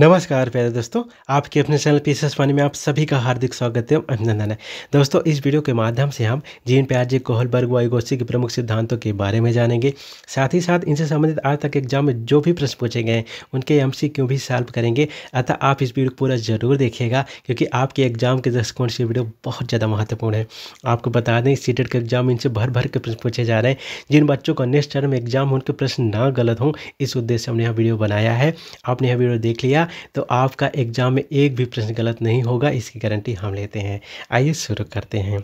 नमस्कार प्यारे दोस्तों आपके अपने चैनल पी पानी में आप सभी का हार्दिक स्वागत है अभिनंदन है दोस्तों इस वीडियो के माध्यम से हम जीन प्याजे कोहलबर्ग वायुगोष्ठी के प्रमुख सिद्धांतों के बारे में जानेंगे साथ ही साथ इनसे संबंधित आज तक एग्जाम में जो भी प्रश्न पूछे गए हैं उनके एम भी सॉल्व करेंगे अतः आप इस वीडियो पूरा जरूर देखिएगा क्योंकि आपके एग्जाम के दृष्टिकोण से वीडियो बहुत ज़्यादा महत्वपूर्ण है आपको बता दें सीटेट के एग्जाम इनसे भर भर के प्रश्न पूछे जा रहे हैं जिन बच्चों का नेक्स्ट टर्म एग्जाम उनके प्रश्न ना गलत हों इस उद्देश्य हमने यह वीडियो बनाया है आपने यह वीडियो देख लिया तो आपका एग्ज़ाम में एक भी प्रश्न गलत नहीं होगा इसकी गारंटी हम लेते हैं आइए शुरू करते हैं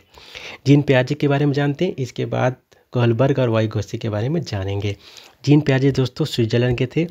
जीन प्याजे के बारे में जानते हैं इसके बाद कोहलबर्ग और वाई वायुगोस्ती के बारे में जानेंगे जीन प्याजे दोस्तों स्विट्जरलैंड के थे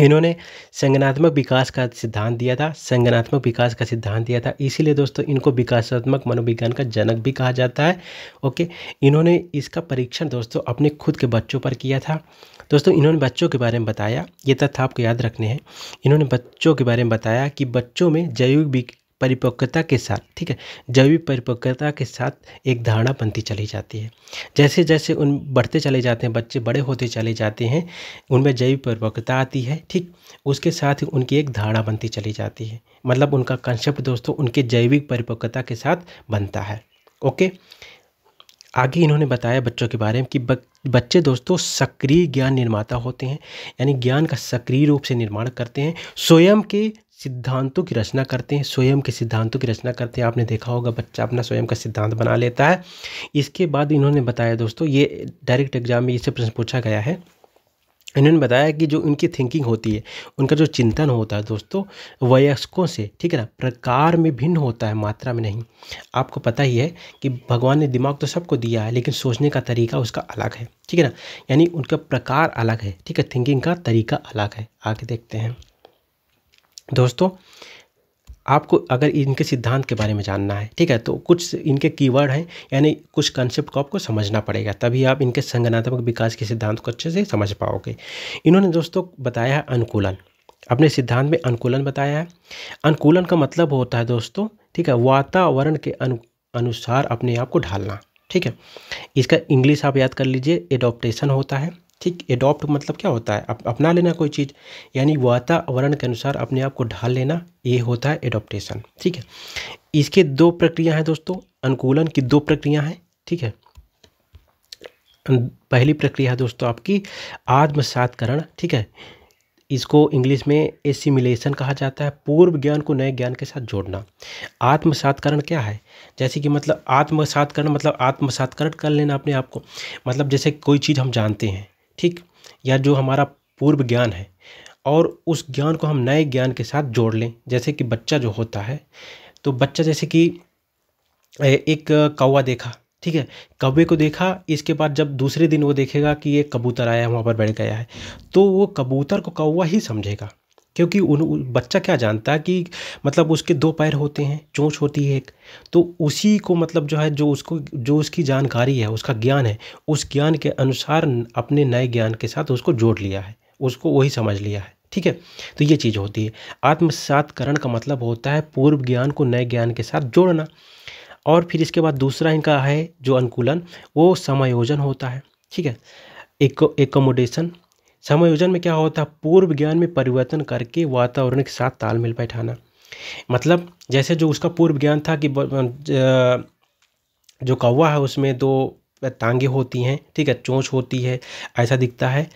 इन्होंने संगनात्मक विकास का सिद्धांत दिया था संगनात्मक विकास का सिद्धांत दिया था इसीलिए दोस्तों इनको विकासात्मक मनोविज्ञान का जनक भी कहा जाता है ओके इन्होंने इसका परीक्षण दोस्तों अपने खुद के बच्चों पर किया था दोस्तों इन्होंने बच्चों के बारे में बताया ये तथ्य आपको याद रखने हैं इन्होंने बच्चों के बारे में बताया कि बच्चों में जैविक परिपक्वता के साथ ठीक है जैविक परिपक्वता के साथ एक धारणा बनती चली जाती है जैसे जैसे उन बढ़ते चले जाते हैं बच्चे बड़े होते चले जाते हैं उनमें जैविक परिपक्वता आती है ठीक उसके साथ ही उनकी एक धारणा बनती चली जाती है मतलब उनका कंसेप्ट दोस्तों उनके जैविक परिपक्वता के साथ बनता है ओके आगे इन्होंने बताया बच्चों के बारे में कि बच्चे दोस्तों सक्रिय ज्ञान निर्माता होते हैं यानी ज्ञान का सक्रिय रूप से निर्माण करते हैं स्वयं के सिद्धांतों की रचना करते हैं स्वयं के सिद्धांतों की रचना करते हैं आपने देखा होगा बच्चा अपना स्वयं का सिद्धांत बना लेता है इसके बाद इन्होंने बताया दोस्तों ये डायरेक्ट एग्जाम में इससे प्रश्न पूछा गया है इन्होंने बताया कि जो उनकी थिंकिंग होती है उनका जो चिंतन होता है दोस्तों वयस्कों से ठीक है ना प्रकार में भिन्न होता है मात्रा में नहीं आपको पता ही है कि भगवान ने दिमाग तो सबको दिया है लेकिन सोचने का तरीका उसका अलग है ठीक है ना यानी उनका प्रकार अलग है ठीक है थिंकिंग का तरीका अलग है आगे देखते हैं दोस्तों आपको अगर इनके सिद्धांत के बारे में जानना है ठीक है तो कुछ इनके कीवर्ड हैं यानी कुछ कंसेप्ट को आपको समझना पड़ेगा तभी आप इनके संगठनात्मक विकास के सिद्धांत को अच्छे से समझ पाओगे इन्होंने दोस्तों बताया है अनुकूलन अपने सिद्धांत में अनुकूलन बताया है अनुकूलन का मतलब होता है दोस्तों ठीक है वातावरण के अनु अनुसार अपने आप को ढालना ठीक है इसका इंग्लिश आप याद कर लीजिए एडोप्टेशन होता है ठीक एडॉप्ट मतलब क्या होता है अप, अपना लेना कोई चीज़ यानी वातावरण के अनुसार अपने आप को ढाल लेना ये होता है एडोप्टेशन ठीक है इसके दो प्रक्रिया हैं दोस्तों अनुकूलन की दो प्रक्रिया हैं ठीक है पहली प्रक्रिया है दोस्तों आपकी आत्मसातकरण ठीक है इसको इंग्लिश में एसिमिलेशन कहा जाता है पूर्व ज्ञान को नए ज्ञान के साथ जोड़ना आत्मसातकरण क्या है जैसे कि मतलब आत्मसातकरण मतलब आत्मसातकरण कर लेना अपने आप को मतलब जैसे कोई चीज़ हम जानते हैं ठीक या जो हमारा पूर्व ज्ञान है और उस ज्ञान को हम नए ज्ञान के साथ जोड़ लें जैसे कि बच्चा जो होता है तो बच्चा जैसे कि एक कौवा देखा ठीक है कौवे को देखा इसके बाद जब दूसरे दिन वो देखेगा कि ये कबूतर आया वहाँ पर बैठ गया है तो वो कबूतर को कौवा ही समझेगा क्योंकि उन बच्चा क्या जानता है कि मतलब उसके दो पैर होते हैं चोंच होती है एक तो उसी को मतलब जो है जो उसको जो उसकी जानकारी है उसका ज्ञान है उस ज्ञान के अनुसार अपने नए ज्ञान के साथ उसको जोड़ लिया है उसको वही समझ लिया है ठीक है तो ये चीज़ होती है आत्मसातकरण का मतलब होता है पूर्व ज्ञान को नए ज्ञान के साथ जोड़ना और फिर इसके बाद दूसरा इनका है जो अनुकूलन वो समायोजन होता है ठीक है एक एकोमोडेशन समायोजन में क्या होता है पूर्व ज्ञान में परिवर्तन करके वातावरण के साथ तालमेल बैठाना मतलब जैसे जो उसका पूर्व ज्ञान था कि जो कौवा है उसमें दो टांगे होती हैं ठीक है चोंच होती है ऐसा दिखता है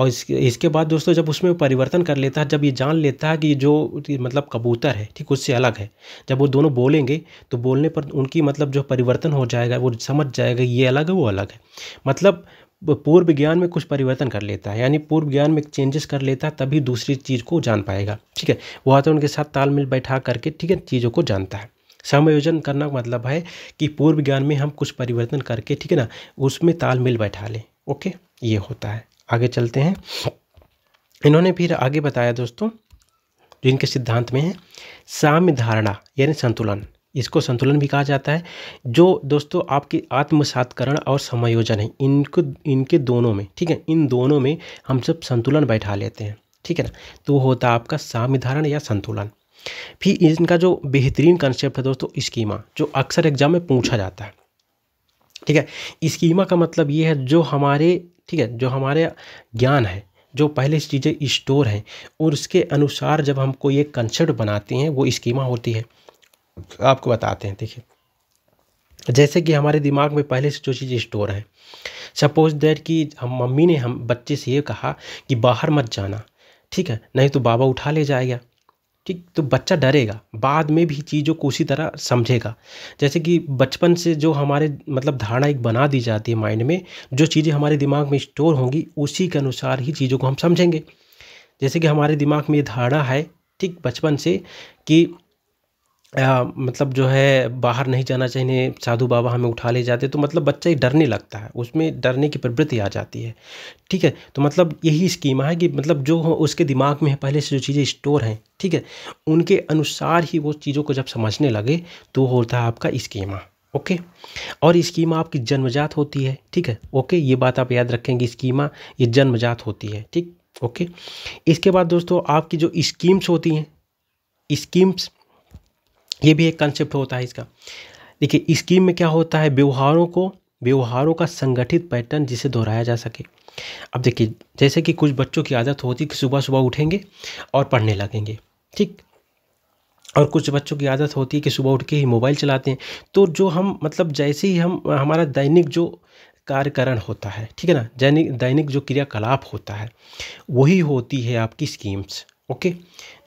और इसके इसके बाद दोस्तों जब उसमें परिवर्तन कर लेता है जब ये जान लेता है कि जो मतलब कबूतर है ठीक उससे अलग है जब वो दोनों बोलेंगे तो बोलने पर उनकी मतलब जो परिवर्तन हो जाएगा वो समझ जाएगा ये अलग है वो अलग है मतलब पूर्व ज्ञान में कुछ परिवर्तन कर लेता है यानी पूर्व ज्ञान में चेंजेस कर लेता है तभी दूसरी चीज़ को जान पाएगा ठीक है वह तो उनके साथ तालमेल बैठा करके ठीक है चीज़ों को जानता है समायोजन करना का मतलब है कि पूर्व ज्ञान में हम कुछ परिवर्तन करके ठीक है ना उसमें तालमेल बैठा लें ओके ये होता है आगे चलते हैं इन्होंने फिर आगे बताया दोस्तों जिनके इनके सिद्धांत में है साम्य धारणा यानी संतुलन इसको संतुलन भी कहा जाता है जो दोस्तों आपके आत्मसातकरण और समायोजन है इनको इनके दोनों में ठीक है इन दोनों में हम सब संतुलन बैठा लेते हैं ठीक है ना तो होता है आपका सामिधारण या संतुलन फिर इनका जो बेहतरीन कंसेप्ट है दोस्तों स्कीमा जो अक्सर एग्जाम में पूछा जाता है ठीक है स्कीमा का मतलब ये है जो हमारे ठीक है जो हमारे ज्ञान है जो पहले चीज़ें स्टोर हैं और उसके अनुसार जब हम कोई एक कंसेप्ट बनाते हैं वो स्कीमा होती है आपको बताते हैं देखिए जैसे कि हमारे दिमाग में पहले से जो चीज़ स्टोर है सपोज दैट कि हम मम्मी ने हम बच्चे से ये कहा कि बाहर मत जाना ठीक है नहीं तो बाबा उठा ले जाएगा ठीक तो बच्चा डरेगा बाद में भी चीज़ों को उसी तरह समझेगा जैसे कि बचपन से जो हमारे मतलब धारणा एक बना दी जाती है माइंड में जो चीज़ें हमारे दिमाग में स्टोर होंगी उसी के अनुसार ही चीज़ों को हम समझेंगे जैसे कि हमारे दिमाग में ये धारणा है ठीक बचपन से कि मतलब जो है बाहर नहीं जाना चाहिए साधु बाबा हमें उठा ले जाते तो मतलब बच्चा ही डरने लगता है उसमें डरने की प्रवृत्ति आ जाती है ठीक है तो मतलब यही स्कीमा है कि मतलब जो उसके दिमाग में है पहले से जो चीज़ें स्टोर हैं ठीक है उनके अनुसार ही वो चीज़ों को जब समझने लगे तो होता है आपका स्कीमा ओके और स्कीमा आपकी जन्मजात होती है ठीक है ओके ये बात आप याद रखेंगे स्कीमा ये जन्मजात होती है ठीक ओके इसके बाद दोस्तों आपकी जो स्कीम्स होती हैं स्कीम्स ये भी एक कंसेप्ट होता है इसका देखिए स्कीम में क्या होता है व्यवहारों को व्यवहारों का संगठित पैटर्न जिसे दोहराया जा सके अब देखिए जैसे कि कुछ बच्चों की आदत होती है कि सुबह सुबह उठेंगे और पढ़ने लगेंगे ठीक और कुछ बच्चों की आदत होती है कि सुबह उठ के ही मोबाइल चलाते हैं तो जो हम मतलब जैसे ही हम हमारा दैनिक जो कार्यकरण होता है ठीक है ना दैनिक दैनिक जो क्रियाकलाप होता है वही होती है आपकी स्कीम्स ओके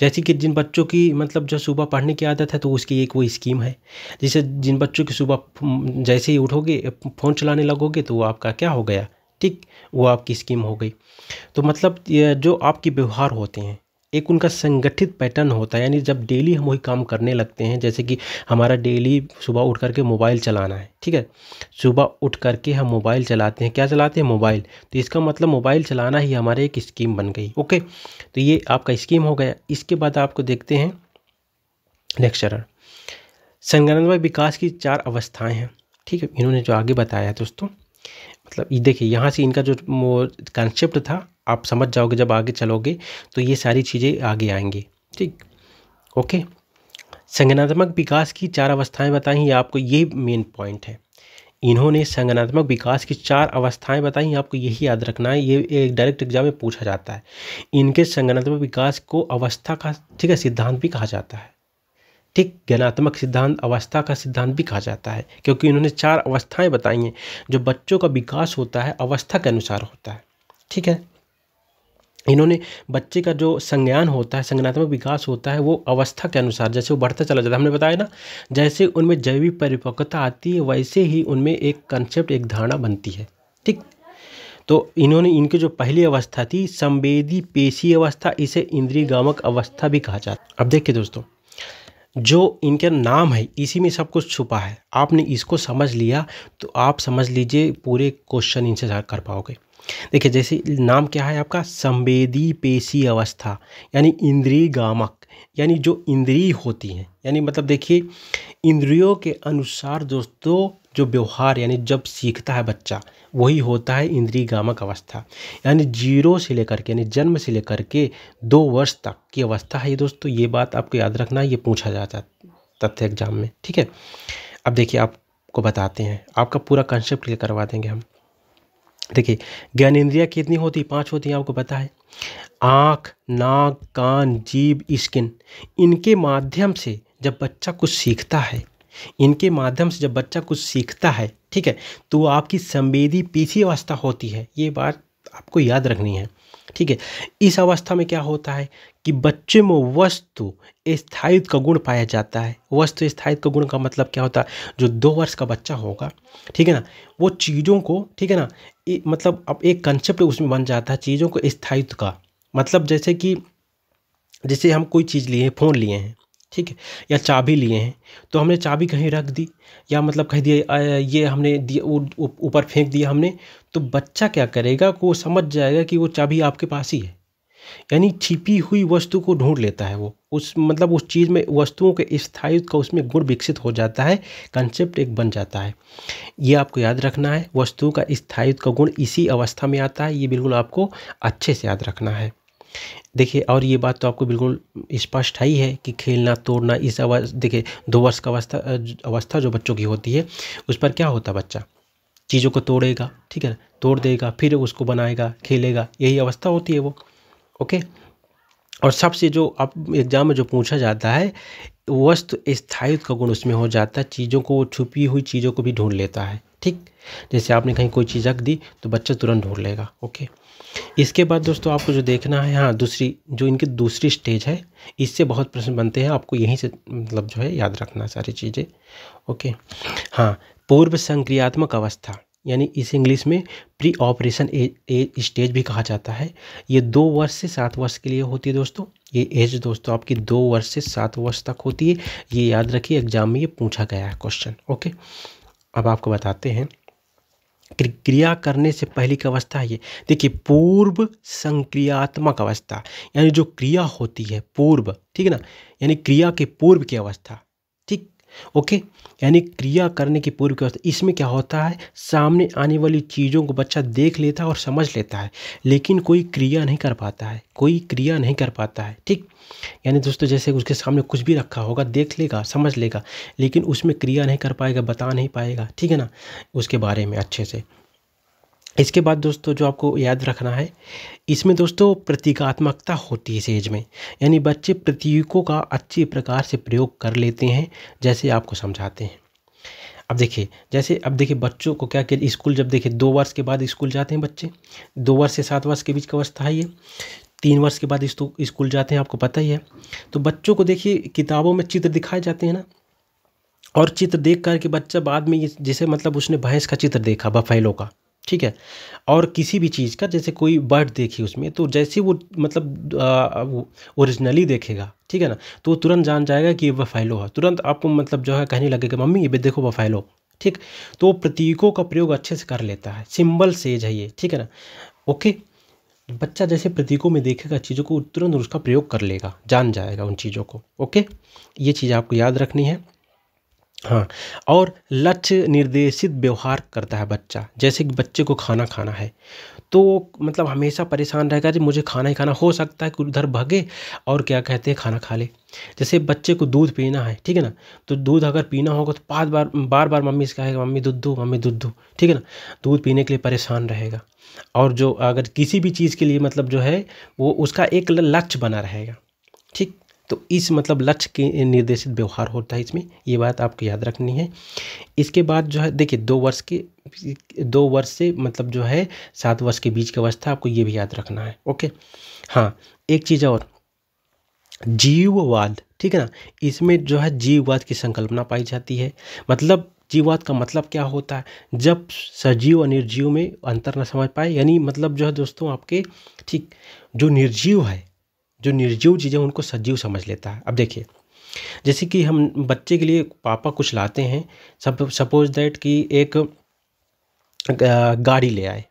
जैसे कि जिन बच्चों की मतलब जो सुबह पढ़ने की आदत है तो उसकी एक वो स्कीम है जैसे जिन बच्चों की सुबह जैसे ही उठोगे फ़ोन चलाने लगोगे तो वो आपका क्या हो गया ठीक वो आपकी स्कीम हो गई तो मतलब जो आपके व्यवहार होते हैं एक उनका संगठित पैटर्न होता है यानी जब डेली हम वही काम करने लगते हैं जैसे कि हमारा डेली सुबह उठ करके मोबाइल चलाना है ठीक है सुबह उठ करके हम मोबाइल चलाते हैं क्या चलाते हैं मोबाइल तो इसका मतलब मोबाइल चलाना ही हमारे एक स्कीम बन गई ओके तो ये आपका स्कीम हो गया इसके बाद आपको देखते हैं लेक्चरर संगठन विकास की चार अवस्थाएँ हैं ठीक है इन्होंने जो आगे बताया दोस्तों मतलब ये देखिए यहाँ से इनका जो कंसेप्ट था आप समझ जाओगे जब आगे चलोगे तो ये सारी चीज़ें आगे आएंगी ठीक ओके संगनात्मक विकास की चार अवस्थाएं बताई हैं आपको ये मेन पॉइंट है इन्होंने संगनात्मक विकास की चार अवस्थाएं बताई आपको यही याद रखना है ये एक डायरेक्ट एग्जाम में पूछा जाता है इनके संगनात्मक विकास को अवस्था का ठीक है सिद्धांत भी कहा जाता है ठीक ज्ञानात्मक सिद्धांत अवस्था का सिद्धांत भी कहा जाता है क्योंकि इन्होंने चार अवस्थाएं बताई हैं जो बच्चों का विकास होता है अवस्था के अनुसार होता है ठीक है इन्होंने बच्चे का जो संज्ञान होता है संज्ञानात्मक विकास होता है वो अवस्था के अनुसार जैसे वो बढ़ता चला जाता है हमने बताया ना जैसे उनमें जैविक परिपक्वता आती है वैसे ही उनमें एक कंसेप्ट एक धारणा बनती है ठीक तो इन्होंने इनकी जो पहली अवस्था थी संवेदी पेशी अवस्था इसे इंद्रिय गामक अवस्था भी कहा जाता अब देखिए दोस्तों जो इनका नाम है इसी में सब कुछ छुपा है आपने इसको समझ लिया तो आप समझ लीजिए पूरे क्वेश्चन इनसे कर पाओगे देखिए जैसे नाम क्या है आपका संवेदी पेशी अवस्था यानी इंद्री गामक यानी जो इंद्री होती हैं यानी मतलब देखिए इंद्रियों के अनुसार दोस्तों जो व्यवहार यानी जब सीखता है बच्चा वही होता है इंद्री गामक अवस्था यानी जीरो से लेकर के यानी जन्म से लेकर के दो वर्ष तक की अवस्था है ये दोस्तों ये बात आपको याद रखना है ये पूछा जाता है तथ्य एग्जाम में ठीक है अब देखिए आपको बताते हैं आपका पूरा कंसेप्ट क्लियर करवा देंगे हम देखिए ज्ञान इंद्रिया कितनी होती है पाँच होती हैं आपको पता है आँख नाक कान जीभ स्किन इनके माध्यम से जब बच्चा कुछ सीखता है इनके माध्यम से जब बच्चा कुछ सीखता है ठीक है तो आपकी संवेदी पीछी अवस्था होती है ये बात आपको याद रखनी है ठीक है इस अवस्था में क्या होता है कि बच्चे में वस्तु स्थायित्व का गुण पाया जाता है वस्तु स्थायित्व का गुण का मतलब क्या होता है जो दो वर्ष का बच्चा होगा ठीक है ना वो चीज़ों को ठीक है ना मतलब अब एक कंसेप्ट उसमें बन जाता है चीज़ों को स्थायित्व का मतलब जैसे कि जैसे हम कोई चीज़ लिए हैं फ़ोन लिए हैं ठीक है या चाबी लिए हैं तो हमने चाबी कहीं रख दी या मतलब कह दिया ये हमने ऊपर फेंक दिया हमने तो बच्चा क्या करेगा वो समझ जाएगा कि वो चाबी आपके पास ही है यानी छिपी हुई वस्तु को ढूंढ लेता है वो उस मतलब उस चीज़ में वस्तुओं के स्थायित्व का उसमें गुण विकसित हो जाता है कंसेप्ट एक बन जाता है ये आपको याद रखना है वस्तुओं का स्थायित्व का गुण इसी अवस्था में आता है ये बिल्कुल आपको अच्छे से याद रखना है देखिए और ये बात तो आपको बिल्कुल स्पष्ट है ही है कि खेलना तोड़ना इस अवस्था देखिए दो वर्ष का अवस्था अवस्था जो बच्चों की होती है उस पर क्या होता है बच्चा चीज़ों को तोड़ेगा ठीक है ना तोड़ देगा फिर उसको बनाएगा खेलेगा यही अवस्था होती है वो ओके और सबसे जो आप एग्जाम में जो पूछा जाता है वस्तु स्थायित्व का गुण उसमें हो जाता है चीज़ों को वो छुपी हुई चीज़ों को भी ढूंढ लेता है ठीक जैसे आपने कहीं कोई चीज़ रख दी तो बच्चा तुरंत ढूंढ लेगा ओके इसके बाद दोस्तों आपको जो देखना है हाँ दूसरी जो इनकी दूसरी स्टेज है इससे बहुत प्रश्न बनते हैं आपको यहीं से मतलब जो है याद रखना सारी चीज़ें ओके हाँ पूर्व संक्रियात्मक अवस्था यानी इसे इंग्लिश में प्री ऑपरेशन एज स्टेज भी कहा जाता है ये दो वर्ष से सात वर्ष के लिए होती है दोस्तों ये एज दोस्तों आपकी दो वर्ष से सात वर्ष तक होती है ये याद रखिए एग्जाम में ये पूछा गया है क्वेश्चन ओके अब आपको बताते हैं क्रिया करने से पहली की अवस्था है ये देखिए पूर्व संक्रियात्मक अवस्था यानी जो क्रिया होती है पूर्व ठीक है ना यानी क्रिया के पूर्व की अवस्था ओके यानी क्रिया करने की पूर्व व्यवस्था इसमें क्या होता है सामने आने वाली चीज़ों को बच्चा देख लेता है और समझ लेता है लेकिन कोई क्रिया नहीं कर पाता है कोई क्रिया नहीं कर पाता है ठीक यानी दोस्तों जैसे उसके सामने कुछ भी रखा होगा देख लेगा समझ लेगा लेकिन उसमें क्रिया नहीं कर पाएगा बता नहीं पाएगा ठीक है ना उसके बारे में अच्छे से इसके बाद दोस्तों जो आपको याद रखना है इसमें दोस्तों प्रतीकात्मकता होती है इस एज में यानी बच्चे प्रतीकों का अच्छी प्रकार से प्रयोग कर लेते हैं जैसे आपको समझाते हैं अब देखिए जैसे अब देखिए बच्चों को क्या कि स्कूल जब देखिए दो वर्ष के बाद स्कूल जाते हैं बच्चे दो वर्ष से सात वर्ष के बीच का वर्ष है ये तीन वर्ष के बाद तो स्कूल जाते हैं आपको पता ही है तो बच्चों को देखिए किताबों में चित्र दिखाए जाते हैं ना और चित्र देख करके बच्चा बाद में जैसे मतलब उसने भैंस का चित्र देखा बफैलों का ठीक है और किसी भी चीज़ का जैसे कोई बर्ड देखी उसमें तो जैसे वो मतलब ओरिजिनली देखेगा ठीक है ना तो वो तुरंत जान जाएगा कि ये वफाइलो है तुरंत आपको मतलब जो है कहने लगेगा मम्मी ये देखो वफाइलो ठीक तो प्रतीकों का प्रयोग अच्छे से कर लेता है सिंबल सेज है ये ठीक है ना ओके बच्चा जैसे प्रतीकों में देखेगा चीज़ों को तुरंत उसका प्रयोग कर लेगा जान जाएगा उन चीज़ों को ओके ये चीज़ आपको याद रखनी है हाँ और लक्ष्य निर्देशित व्यवहार करता है बच्चा जैसे कि बच्चे को खाना खाना है तो मतलब हमेशा परेशान रहेगा कि मुझे खाना ही खाना हो सकता है कि उधर भागे और क्या कहते हैं खाना खा ले जैसे बच्चे को दूध पीना है ठीक है ना तो दूध अगर पीना होगा तो पाँच बार बार बार मम्मी से कहेगा मम्मी दूध दो मम्मी दूध दो ठीक है ना दूध पीने के लिए परेशान रहेगा और जो अगर किसी भी चीज़ के लिए मतलब जो है वो उसका एक लक्ष्य बना रहेगा ठीक तो इस मतलब लक्ष्य के निर्देशित व्यवहार होता है इसमें ये बात आपको याद रखनी है इसके बाद जो है देखिए दो वर्ष के दो वर्ष से मतलब जो है सात वर्ष के बीच की अवस्था आपको ये भी याद रखना है ओके हाँ एक चीज़ और जीववाद ठीक है ना इसमें जो है जीववाद की संकल्पना पाई जाती है मतलब जीववाद का मतलब क्या होता है जब सजीव और निर्जीव में अंतर ना समझ पाए यानी मतलब जो है दोस्तों आपके ठीक जो निर्जीव है जो निर्जीव चीज़ें उनको सजीव समझ लेता है अब देखिए जैसे कि हम बच्चे के लिए पापा कुछ लाते हैं सब सपोज दैट कि एक गाड़ी ले आए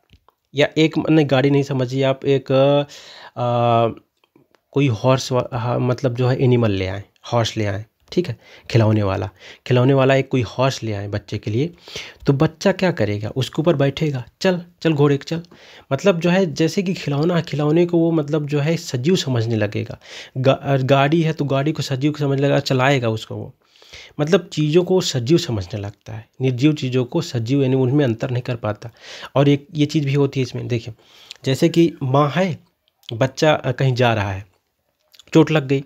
या एक मैंने गाड़ी नहीं समझिए आप एक आ, कोई हॉर्स मतलब जो है एनिमल ले आए हॉर्स ले आए ठीक है खिलौने वाला खिलौने वाला एक कोई हॉर्स ले आए बच्चे के लिए तो बच्चा क्या करेगा उसके ऊपर बैठेगा चल चल घोड़े चल मतलब जो है जैसे कि खिलौना खिलौने को वो मतलब जो है सजीव समझने लगेगा गा, गाड़ी है तो गाड़ी को सजीव समझने लगेगा चलाएगा उसको वो मतलब चीज़ों को सजीव समझने लगता है निर्जीव चीज़ों को सजीव यानी उनमें अंतर नहीं कर पाता और एक ये चीज़ भी होती है इसमें देखिए जैसे कि माँ है बच्चा कहीं जा रहा है चोट लग गई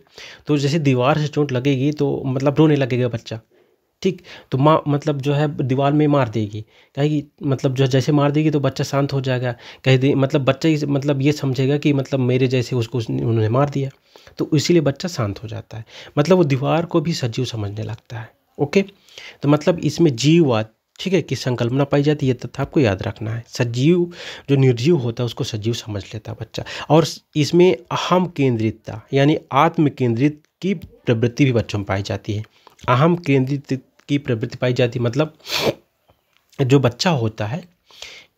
तो जैसे दीवार से चोट लगेगी तो मतलब रोने लगेगा बच्चा ठीक तो माँ मतलब जो है दीवार में मार देगी कहेगी मतलब जो जैसे मार देगी तो बच्चा शांत हो जाएगा कह दे मतलब बच्चा ही मतलब ये समझेगा कि मतलब मेरे जैसे उसको उन्होंने मार दिया तो इसीलिए बच्चा शांत हो जाता है मतलब वो दीवार को भी सजीव समझने लगता है ओके तो मतलब इसमें जीववाद ठीक है कि संकल्पना पाई जाती है तथा आपको याद रखना है सजीव जो निर्जीव होता है उसको सजीव समझ लेता है बच्चा और इसमें अहम केंद्रितता यानी आत्म केंद्रित की प्रवृत्ति भी बच्चों में पाई जाती है अहम केंद्रित की प्रवृत्ति पाई जाती है मतलब जो बच्चा होता है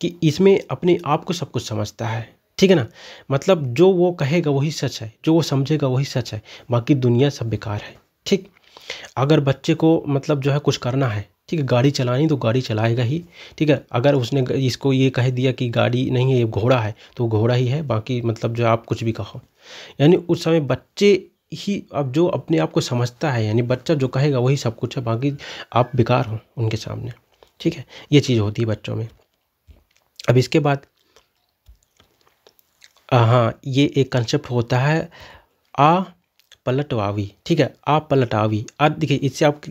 कि इसमें अपने आप को सब कुछ समझता है ठीक है ना मतलब जो वो कहेगा वही सच है जो वो समझेगा वही सच है बाकी दुनिया सब बेकार है ठीक अगर बच्चे को मतलब जो है कुछ करना है ठीक है गाड़ी चलानी तो गाड़ी चलाएगा ही ठीक है अगर उसने इसको ये कह दिया कि गाड़ी नहीं है ये घोड़ा है तो घोड़ा ही है बाकी मतलब जो आप कुछ भी कहो यानी उस समय बच्चे ही अब जो अपने आप को समझता है यानी बच्चा जो कहेगा वही सब कुछ है बाकी आप बेकार हो उनके सामने ठीक है ये चीज़ होती है बच्चों में अब इसके बाद हाँ ये एक कंसेप्ट होता है आ पलटवावी ठीक है आ पलटावी अब देखिए इससे आप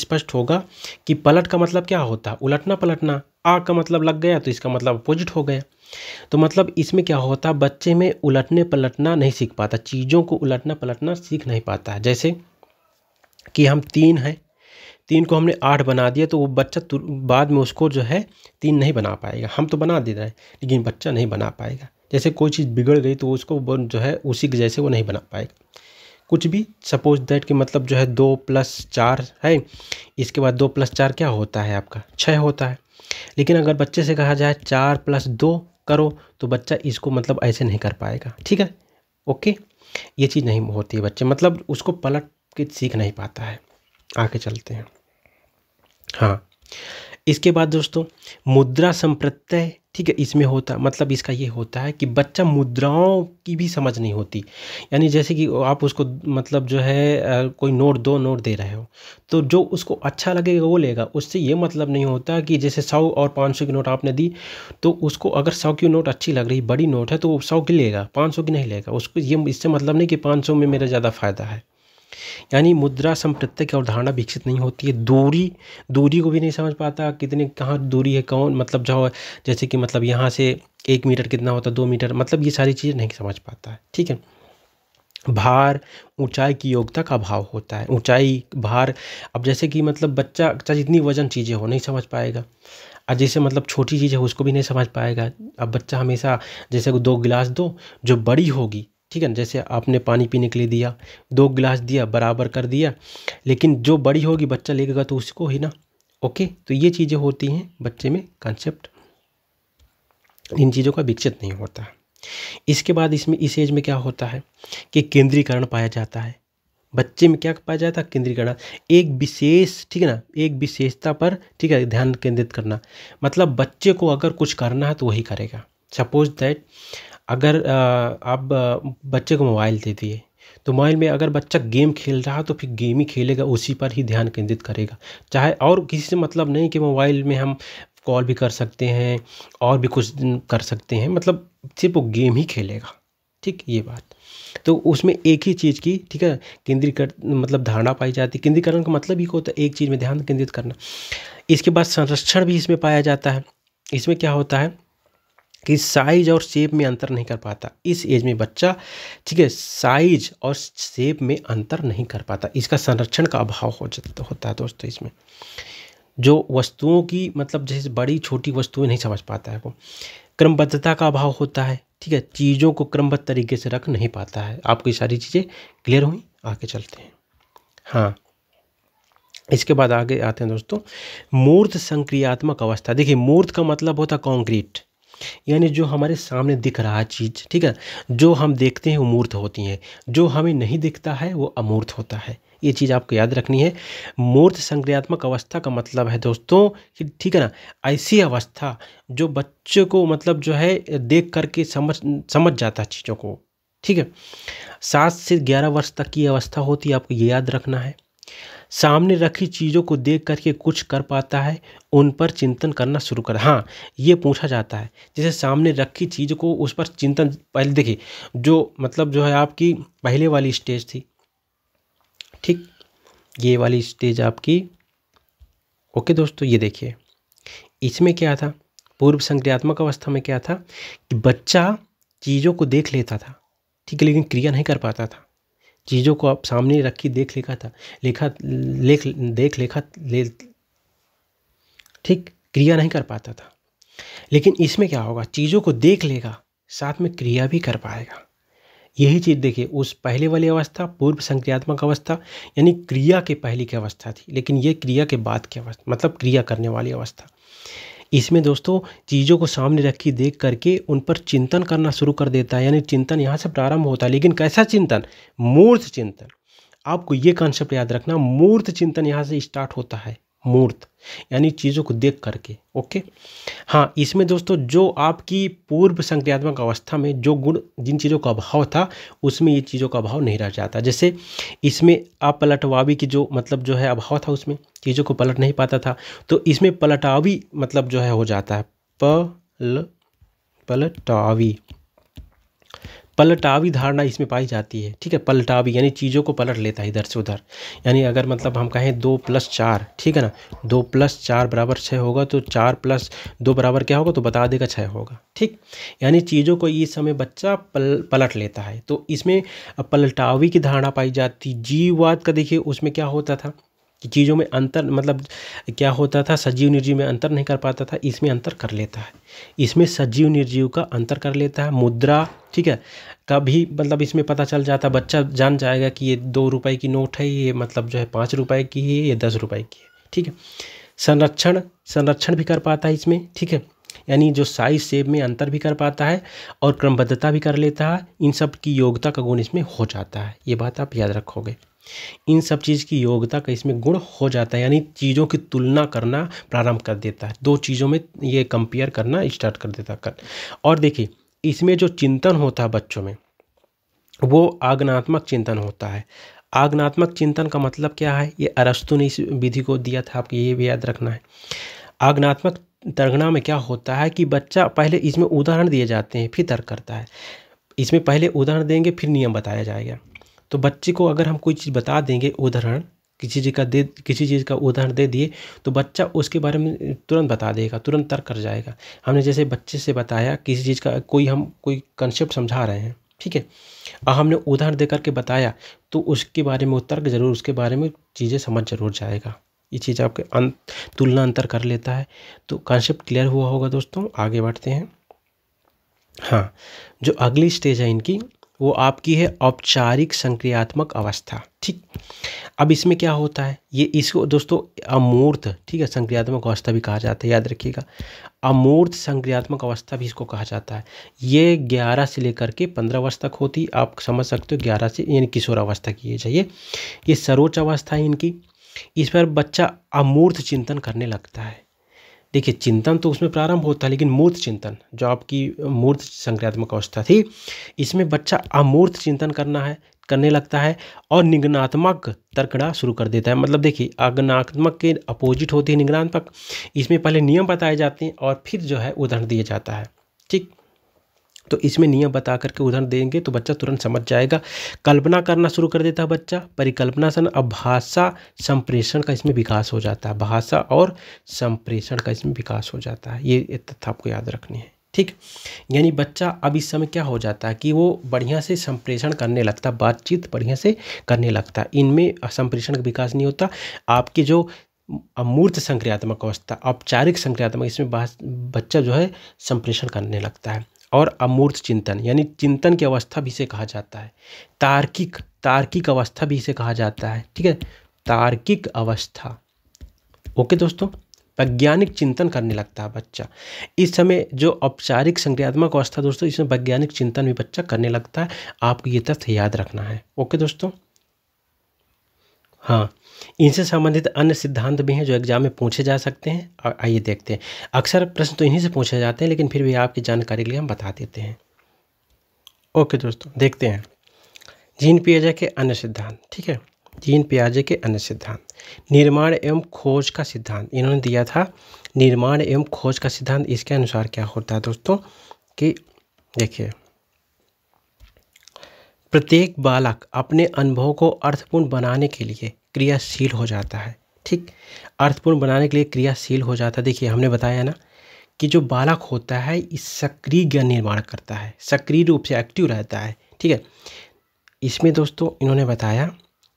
स्पष्ट होगा कि पलट का मतलब क्या होता है उलटना पलटना आ का मतलब लग गया तो इसका मतलब अपोजिट हो गया तो मतलब इसमें क्या होता है बच्चे में उलटने पलटना नहीं सीख पाता चीज़ों को उलटना पलटना सीख नहीं पाता है जैसे कि हम तीन हैं तीन को हमने आठ बना दिया तो वो बच्चा बाद में उसको जो है तीन नहीं बना पाएगा हम तो बना दे रहे हैं लेकिन बच्चा नहीं बना पाएगा जैसे कोई चीज़ बिगड़ गई तो उसको जो है उसी के जैसे वो नहीं बना पाएगा कुछ भी सपोज दैट कि मतलब जो है दो प्लस चार है इसके बाद दो प्लस चार क्या होता है आपका छः होता है लेकिन अगर बच्चे से कहा जाए चार प्लस दो करो तो बच्चा इसको मतलब ऐसे नहीं कर पाएगा ठीक है ओके ये चीज़ नहीं होती है बच्चे मतलब उसको पलट के सीख नहीं पाता है आगे चलते हैं हाँ इसके बाद दोस्तों मुद्रा संप्रत्यय ठीक है इसमें होता मतलब इसका ये होता है कि बच्चा मुद्राओं की भी समझ नहीं होती यानी जैसे कि आप उसको मतलब जो है कोई नोट दो नोट दे रहे हो तो जो उसको अच्छा लगेगा वो लेगा उससे ये मतलब नहीं होता कि जैसे सौ और पाँच सौ की नोट आपने दी तो उसको अगर सौ की नोट अच्छी लग रही बड़ी नोट है तो वो सौ की लेगा पाँच सौ की नहीं लेगा उसको ये इससे मतलब नहीं कि पाँच सौ में मेरा ज़्यादा फ़ायदा है यानी मुद्रा संप्रत्य की अवधारणा विकसित नहीं होती है दूरी दूरी को भी नहीं समझ पाता कितने कहाँ दूरी है कौन मतलब जाओ जैसे कि मतलब यहाँ से एक मीटर कितना होता है दो मीटर मतलब ये सारी चीज़ें नहीं समझ पाता है ठीक है भार ऊंचाई की योग्यता का अभाव होता है ऊंचाई भार अब जैसे कि मतलब बच्चा चाहे जितनी वजन चीज़ें हो नहीं समझ पाएगा और जैसे मतलब छोटी चीज़ें हो उसको भी नहीं समझ पाएगा अब बच्चा हमेशा जैसे दो गिलास दो जो बड़ी होगी ठीक है ना जैसे आपने पानी पीने के लिए दिया दो गिलास दिया बराबर कर दिया लेकिन जो बड़ी होगी बच्चा लेगा तो उसको ही ना ओके तो ये चीज़ें होती हैं बच्चे में कंसेप्ट इन चीज़ों का विकसित नहीं होता इसके बाद इसमें इस एज में क्या होता है कि केंद्रीकरण पाया जाता है बच्चे में क्या पाया जाता है केंद्रीकरण एक विशेष ठीक है ना एक विशेषता पर ठीक है ध्यान केंद्रित करना मतलब बच्चे को अगर कुछ करना है तो वही करेगा सपोज दैट अगर आप बच्चे को मोबाइल दे दिए तो मोबाइल में अगर बच्चा गेम खेल रहा है तो फिर गेम ही खेलेगा उसी पर ही ध्यान केंद्रित करेगा चाहे और किसी से मतलब नहीं कि मोबाइल में हम कॉल भी कर सकते हैं और भी कुछ कर सकते हैं मतलब सिर्फ वो गेम ही खेलेगा ठीक ये बात तो उसमें एक ही चीज़ की ठीक है केंद्रीकरण मतलब धारणा पाई जाती है केंद्रीकरण का मतलब ही होता है एक चीज़ में ध्यान केंद्रित करना इसके बाद संरक्षण भी इसमें पाया जाता है इसमें क्या होता है कि साइज और शेप में अंतर नहीं कर पाता इस एज में बच्चा ठीक है साइज और शेप में अंतर नहीं कर पाता इसका संरक्षण का अभाव हो जाता होता है दोस्तों इसमें जो वस्तुओं की मतलब जैसे बड़ी छोटी वस्तुएं नहीं समझ पाता है वो क्रमबद्धता का अभाव होता है ठीक है चीज़ों को क्रमबद्ध तरीके से रख नहीं पाता है आपको ये सारी चीज़ें क्लियर हुई आगे चलते हैं हाँ इसके बाद आगे आते हैं दोस्तों मूर्त संक्रियात्मक अवस्था देखिए मूर्त का मतलब होता कॉन्क्रीट यानी जो हमारे सामने दिख रहा है चीज़ ठीक है जो हम देखते हैं वो मूर्त होती हैं जो हमें नहीं दिखता है वो अमूर्त होता है ये चीज़ आपको याद रखनी है मूर्त संक्रियात्मक अवस्था का मतलब है दोस्तों कि ठीक है ना ऐसी अवस्था जो बच्चे को मतलब जो है देख करके समझ समझ जाता है चीज़ों को ठीक है सात से ग्यारह वर्ष तक की अवस्था होती है आपको ये याद रखना है सामने रखी चीज़ों को देख करके कुछ कर पाता है उन पर चिंतन करना शुरू कर हाँ ये पूछा जाता है जैसे सामने रखी चीज़ को उस पर चिंतन पहले देखिए जो मतलब जो है आपकी पहले वाली स्टेज थी ठीक ये वाली स्टेज आपकी ओके दोस्तों ये देखिए इसमें क्या था पूर्व संक्रियात्मक अवस्था में क्या था कि बच्चा चीज़ों को देख लेता था ठीक है लेकिन क्रिया नहीं कर पाता था चीज़ों को आप सामने रखी देख लिखा था लेखा लेख देख लेखा ले ठीक क्रिया नहीं कर पाता था लेकिन इसमें क्या होगा चीज़ों को देख लेगा साथ में क्रिया भी कर पाएगा यही चीज़ देखिए उस पहले वाली अवस्था पूर्व संक्रियात्मक अवस्था यानी क्रिया के पहले की अवस्था थी लेकिन ये क्रिया के बाद की अवस्था मतलब क्रिया करने वाली अवस्था इसमें दोस्तों चीज़ों को सामने रखी देख करके उन पर चिंतन करना शुरू कर देता है यानी चिंतन यहाँ से प्रारंभ होता है लेकिन कैसा चिंतन मूर्त चिंतन आपको ये कॉन्सेप्ट याद रखना मूर्त चिंतन यहाँ से स्टार्ट होता है मूर्त यानी चीज़ों को देख करके ओके हाँ इसमें दोस्तों जो आपकी पूर्व संक्रियात्मक अवस्था में जो गुण जिन चीज़ों का अभाव था उसमें ये चीज़ों का अभाव नहीं रह जाता जैसे इसमें आप पलटवावी की जो मतलब जो है अभाव था उसमें चीज़ों को पलट नहीं पाता था तो इसमें पलटावी मतलब जो है हो जाता है पल पलटावी पलटावी धारणा इसमें पाई जाती है ठीक है पलटावी यानी चीज़ों को पलट लेता है इधर से उधर यानी अगर मतलब हम कहें दो प्लस चार ठीक है ना दो प्लस चार बराबर छः होगा तो चार प्लस दो बराबर क्या होगा तो बता देगा छः होगा ठीक यानी चीज़ों को इस समय बच्चा पल पलट लेता है तो इसमें पलटावी की धारणा पाई जाती जीववाद का देखिए उसमें क्या होता था कि चीज़ों में अंतर मतलब क्या होता था सजीव निर्जीव में अंतर नहीं कर पाता था इसमें अंतर कर लेता है इसमें सजीव निर्जीव का अंतर कर लेता है मुद्रा ठीक है कभी मतलब इसमें पता चल जाता बच्चा जान जाएगा कि ये दो रुपए की नोट है ये मतलब जो है पाँच रुपए की है ये दस रुपए की है ठीक है संरक्षण संरक्षण भी कर पाता है इसमें ठीक है यानी जो साइज सेब में अंतर भी कर पाता है और क्रमबद्धता भी कर लेता है इन सब की योग्यता का गुण इसमें हो जाता है ये बात आप याद रखोगे इन सब चीज़ की योग्यता का इसमें गुण हो जाता है यानी चीज़ों की तुलना करना प्रारंभ कर देता है दो चीज़ों में ये कंपेयर करना स्टार्ट कर देता कर और देखिए इसमें जो चिंतन होता है बच्चों में वो आगनात्मक चिंतन होता है आगनात्मक चिंतन का मतलब क्या है ये अरस्तु ने इस विधि को दिया था आपको ये भी याद रखना है आगनात्मक तर्गना में क्या होता है कि बच्चा पहले इसमें उदाहरण दिए जाते हैं फिर तर्क करता है इसमें पहले उदाहरण देंगे फिर नियम बताया जाएगा तो बच्चे को अगर हम कोई चीज़ बता देंगे उदाहरण किसी चीज़ का दे किसी चीज़ का उदाहरण दे दिए तो बच्चा उसके बारे में तुरंत बता देगा तुरंत तर्क कर जाएगा हमने जैसे बच्चे से बताया किसी चीज़ का कोई हम कोई कंसेप्ट समझा रहे हैं ठीक है और हमने उदाहरण दे करके बताया तो उसके बारे में तर्क जरूर उसके बारे में चीज़ें समझ जरूर जाएगा ये चीज़ आपके अंत तुलना अंतर कर लेता है तो कॉन्सेप्ट क्लियर हुआ होगा दोस्तों आगे बढ़ते हैं हाँ जो अगली स्टेज है इनकी वो आपकी है औपचारिक संक्रियात्मक अवस्था ठीक अब इसमें क्या होता है ये इसको दोस्तों अमूर्त ठीक है संक्रियात्मक अवस्था भी कहा जाता है याद रखिएगा अमूर्त संक्रियात्मक अवस्था भी इसको कहा जाता है ये ग्यारह से लेकर के पंद्रह वर्ष तक होती आप समझ सकते हो ग्यारह से यानी किशोर अवस्था की ये चाहिए ये सर्वोच्च अवस्था है इनकी इस पर बच्चा अमूर्त चिंतन करने लगता है देखिए चिंतन तो उसमें प्रारंभ होता है लेकिन मूर्त चिंतन जो आपकी मूर्त संक्रियात्मक अवस्था थी इसमें बच्चा अमूर्त चिंतन करना है करने लगता है और निगनात्मक तर्कड़ा शुरू कर देता है मतलब देखिए अग्नात्मक के अपोजिट होती है निगनात्मक इसमें पहले नियम बताए जाते हैं और फिर जो है उदाहरण दिया जाता है ठीक तो इसमें नियम बता करके उदाहरण देंगे तो बच्चा तुरंत समझ जाएगा कल्पना करना शुरू कर देता है बच्चा परिकल्पना सन अब भाषा संप्रेषण का इसमें विकास हो जाता है भाषा और संप्रेषण का इसमें विकास हो जाता है ये तथ्य आपको याद रखनी है ठीक यानी बच्चा अब इस समय क्या हो जाता है कि वो बढ़िया से संप्रेषण करने लगता है बातचीत बढ़िया से करने लगता है इनमें संप्रेषण का विकास नहीं होता आपकी जो अमूर्त संक्रियात्मक अवस्था औपचारिक संक्रियात्मक इसमें बच्चा जो है संप्रेषण करने लगता है और अमूर्त चिंतन यानी चिंतन की अवस्था भी इसे कहा जाता है तार्किक तार्किक अवस्था भी इसे कहा जाता है ठीक है तार्किक अवस्था ओके दोस्तों वैज्ञानिक चिंतन करने लगता है बच्चा इस समय जो औपचारिक संज्ञात्मक अवस्था दोस्तों इसमें वैज्ञानिक चिंतन भी बच्चा करने लगता है आपको ये तथ्य याद रखना है ओके दोस्तों हाँ इनसे संबंधित अन्य सिद्धांत भी हैं जो एग्जाम में पूछे जा सकते हैं और आइए देखते हैं अक्सर प्रश्न तो इन्हीं से पूछे जाते हैं लेकिन फिर भी आपकी जानकारी के लिए हम बता देते हैं ओके दोस्तों देखते हैं जीन पियाजे के अन्य सिद्धांत ठीक है जीन पियाजे के अन्य सिद्धांत निर्माण एवं खोज का सिद्धांत इन्होंने दिया था निर्माण एवं खोज का सिद्धांत इसके अनुसार क्या होता है दोस्तों कि देखिए प्रत्येक बालक अपने अनुभव को अर्थपूर्ण बनाने के लिए क्रियाशील हो जाता है ठीक अर्थपूर्ण बनाने के लिए क्रियाशील हो जाता है देखिए हमने बताया ना कि जो बालक होता है इस सक्रिय ज्ञान निर्माण करता है सक्रिय रूप से एक्टिव रहता है ठीक है इसमें दोस्तों इन्होंने बताया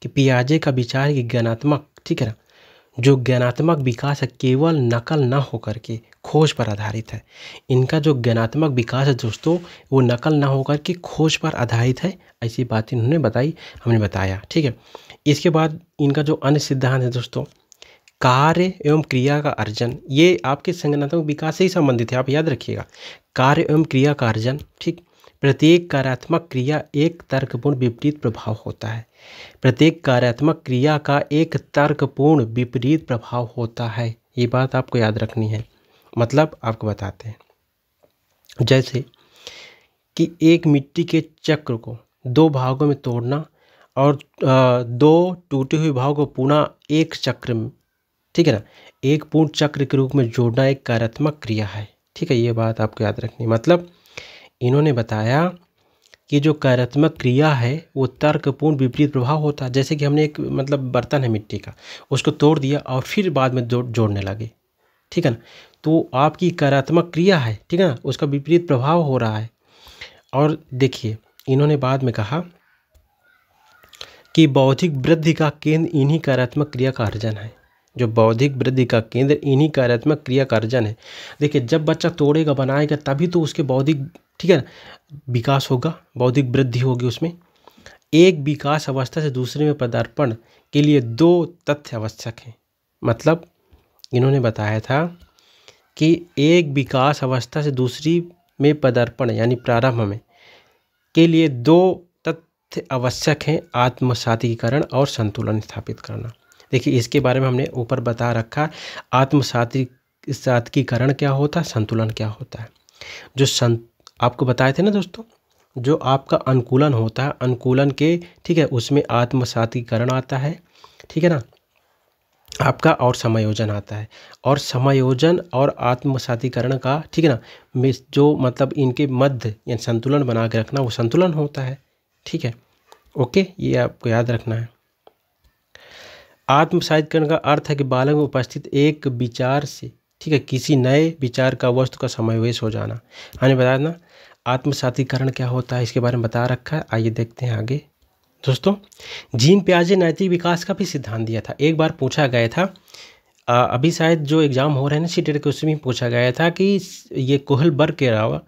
कि पियाजे का विचार कि ज्ञानात्मक ठीक है ना जो ज्ञानात्मक विकास है केवल नकल ना होकर के खोज पर आधारित है इनका जो ज्ञानात्मक विकास है दोस्तों वो नकल ना होकर के खोज पर आधारित है ऐसी बात इन्होंने बताई हमने बताया ठीक है इसके बाद इनका जो अन्य सिद्धांत है दोस्तों कार्य एवं क्रिया का अर्जन ये आपके संगठनात्मक विकास से ही संबंधित है आप याद रखिएगा कार्य एवं क्रिया का अर्जन ठीक प्रत्येक कार्यात्मक क्रिया एक तर्कपूर्ण विपरीत प्रभाव होता है प्रत्येक कार्यात्मक क्रिया का एक तर्कपूर्ण विपरीत प्रभाव होता है ये बात आपको याद रखनी है मतलब आपको बताते हैं जैसे कि एक मिट्टी के चक्र को दो भागों में तोड़ना और दो टूटे हुए भाव को पुनः एक चक्र में ठीक है ना एक पूर्ण चक्र के रूप में जोड़ना एक कार्यात्मक क्रिया है ठीक है ये बात आपको याद रखनी मतलब इन्होंने बताया कि जो कार्यात्मक क्रिया है वो तर्कपूर्ण विपरीत प्रभाव होता है जैसे कि हमने एक मतलब बर्तन है मिट्टी का उसको तोड़ दिया और फिर बाद में जोड़ जोड़ने लगे ठीक है ना तो आपकी कार्यात्मक क्रिया है ठीक है ना उसका विपरीत प्रभाव हो रहा है और देखिए इन्होंने बाद में कहा कि बौद्धिक वृद्धि का केंद्र इन्हीं कार्यात्मक क्रिया का अर्जन है जो बौद्धिक वृद्धि का केंद्र इन्हीं कार्यात्मक क्रिया का अर्जन है देखिए जब बच्चा तोड़ेगा बनाएगा तभी तो उसके बौद्धिक ठीक है ना विकास होगा बौद्धिक वृद्धि होगी उसमें एक विकास अवस्था से दूसरे में पदार्पण के लिए दो तथ्य आवश्यक हैं मतलब इन्होंने बताया था कि एक विकास अवस्था से दूसरी में पदार्पण यानी प्रारंभ में के लिए दो आवश्यक हैं आत्मसातीकरण और संतुलन स्थापित करना देखिए इसके बारे में हमने ऊपर बता रखा आत्मसाती क्या होता है संतुलन क्या होता है जो सं आपको बताए थे ना दोस्तों जो आपका अनुकूलन होता है अनुकूलन के ठीक है उसमें आत्मसातीकरण आता है ठीक है ना आपका और समायोजन आता है और समायोजन और आत्मसातीकरण का ठीक है ना जो मतलब इनके मध्य यानी संतुलन बना के रखना वो संतुलन होता है ठीक है ओके ये आपको याद रखना है आत्मसायिकरण का अर्थ है कि बालक में उपस्थित एक विचार से ठीक है किसी नए विचार का वस्तु का समावेश हो जाना हाँ जी बताया ना आत्मसातीकरण क्या होता है इसके बारे में बता रखा है आइए देखते हैं आगे दोस्तों जीन प्याजे नैतिक विकास का भी सिद्धांत दिया था एक बार पूछा गया था अभी शायद जो एग्ज़ाम हो रहे हैं ना सी टेट के उसमें पूछा गया था कि ये कोहलबर्ग के अलावा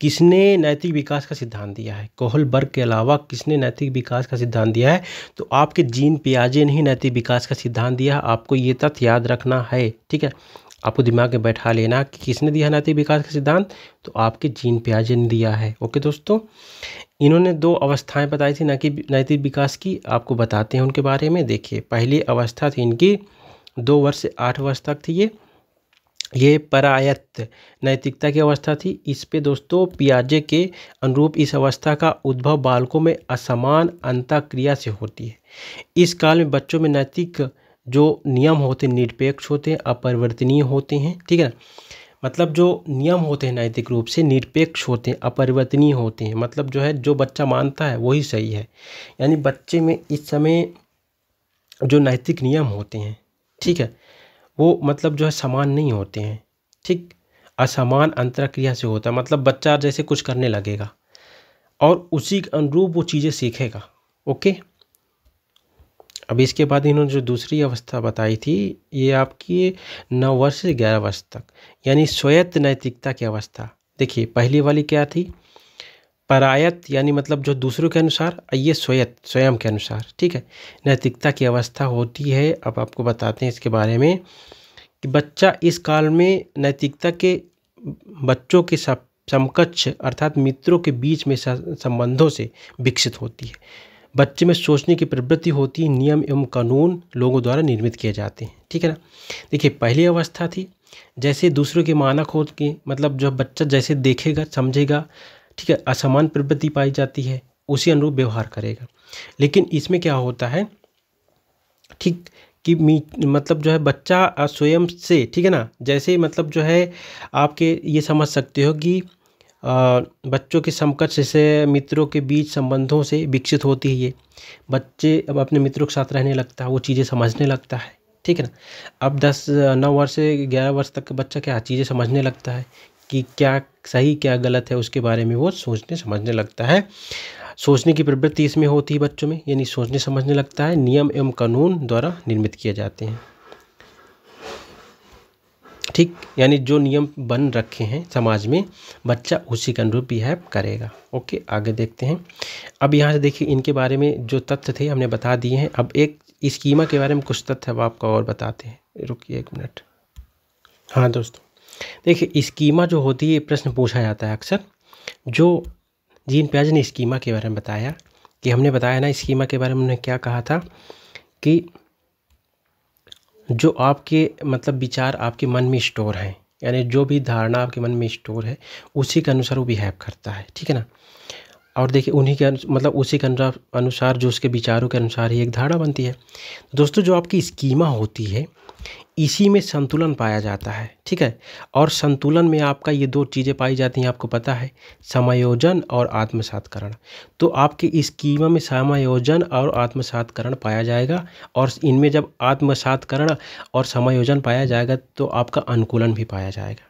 किसने नैतिक विकास का सिद्धांत दिया है कोहल बर्ग के अलावा किसने नैतिक विकास का सिद्धांत दिया है तो आपके जीन पियाजे ने ही नैतिक विकास का सिद्धांत दिया है आपको ये तथ्य याद रखना है ठीक है आपको दिमाग में बैठा लेना कि किसने दिया नैतिक विकास का सिद्धांत तो आपके जीन पियाजे ने दिया है ओके दोस्तों इन्होंने दो अवस्थाएं बताई थी नैतिक विकास की आपको बताते हैं उनके बारे में देखिए पहली अवस्था थी इनकी दो वर्ष से आठ वर्ष तक थी ये ये परायत नैतिकता की अवस्था थी इस पे दोस्तों पियाजे के अनुरूप इस अवस्था का उद्भव बालकों में असमान अंतक्रिया से होती है इस काल में बच्चों में नैतिक जो नियम होते निरपेक्ष होते हैं अपरिवर्तनीय होते हैं ठीक है मतलब जो नियम होते हैं नैतिक रूप से निरपेक्ष होते हैं अपरिवर्तनीय होते हैं मतलब जो है जो बच्चा मानता है वही सही है यानी बच्चे में इस समय जो नैतिक नियम होते हैं ठीक है वो मतलब जो है समान नहीं होते हैं ठीक असमान अंतरक्रिया से होता है मतलब बच्चा जैसे कुछ करने लगेगा और उसी के अनुरूप वो चीज़ें सीखेगा ओके अब इसके बाद इन्होंने जो दूसरी अवस्था बताई थी ये आपकी नौ वर्ष से ग्यारह वर्ष तक यानी स्वायत्त नैतिकता की अवस्था देखिए पहली वाली क्या थी परायत यानी मतलब जो दूसरों के अनुसार ये स्वयत स्वयं के अनुसार ठीक है नैतिकता की अवस्था होती है अब आपको बताते हैं इसके बारे में कि बच्चा इस काल में नैतिकता के बच्चों के समकक्ष अर्थात मित्रों के बीच में संबंधों से विकसित होती है बच्चे में सोचने की प्रवृत्ति होती है नियम एवं कानून लोगों द्वारा निर्मित किए जाते हैं ठीक है ना देखिए पहली अवस्था थी जैसे दूसरों के मानक हो मतलब जो बच्चा जैसे देखेगा समझेगा ठीक है असमान प्रवृत्ति पाई जाती है उसी अनुरूप व्यवहार करेगा लेकिन इसमें क्या होता है ठीक कि मतलब जो है बच्चा स्वयं से ठीक है ना जैसे मतलब जो है आपके ये समझ सकते हो कि आ, बच्चों के समकक्ष से मित्रों के बीच संबंधों से विकसित होती है ये बच्चे अब अपने मित्रों के साथ रहने लगता है वो चीज़ें समझने लगता है ठीक है ना अब दस नौ वर्ष से ग्यारह वर्ष तक का बच्चा क्या चीज़ें समझने लगता है कि क्या सही क्या गलत है उसके बारे में वो सोचने समझने लगता है सोचने की प्रवृत्ति इसमें होती है बच्चों में यानी सोचने समझने लगता है नियम एवं कानून द्वारा निर्मित किए जाते हैं ठीक यानी जो नियम बन रखे हैं समाज में बच्चा उसी के अनुरूप बिहेव करेगा ओके आगे देखते हैं अब यहाँ से देखिए इनके बारे में जो तथ्य थे हमने बता दिए हैं अब एक स्कीमा के बारे में कुछ तथ्य अब आपको और बताते हैं रुकिए एक मिनट हाँ दोस्तों देखिए स्कीमा जो होती है प्रश्न पूछा जाता है अक्सर जो जीन प्याज ने स्कीमा के बारे में बताया कि हमने बताया ना स्कीमा के बारे में उन्होंने क्या कहा था कि जो आपके मतलब विचार आपके मन में स्टोर हैं यानी जो भी धारणा आपके मन में स्टोर है उसी के अनुसार वो बिहेव करता है ठीक है ना और देखिए उन्हीं के मतलब उसी के अनुसार जो उसके विचारों के अनुसार ही एक धारणा बनती है दोस्तों जो आपकी स्कीमा होती है इसी में संतुलन पाया जाता है ठीक है और संतुलन में आपका ये दो चीज़ें पाई जाती हैं आपको पता है समायोजन और आत्मसातकरण तो आपके इस कीमा में समायोजन और आत्मसातकरण पाया जाएगा और इनमें जब आत्मसातकरण और समायोजन पाया जाएगा तो आपका अनुकूलन भी पाया जाएगा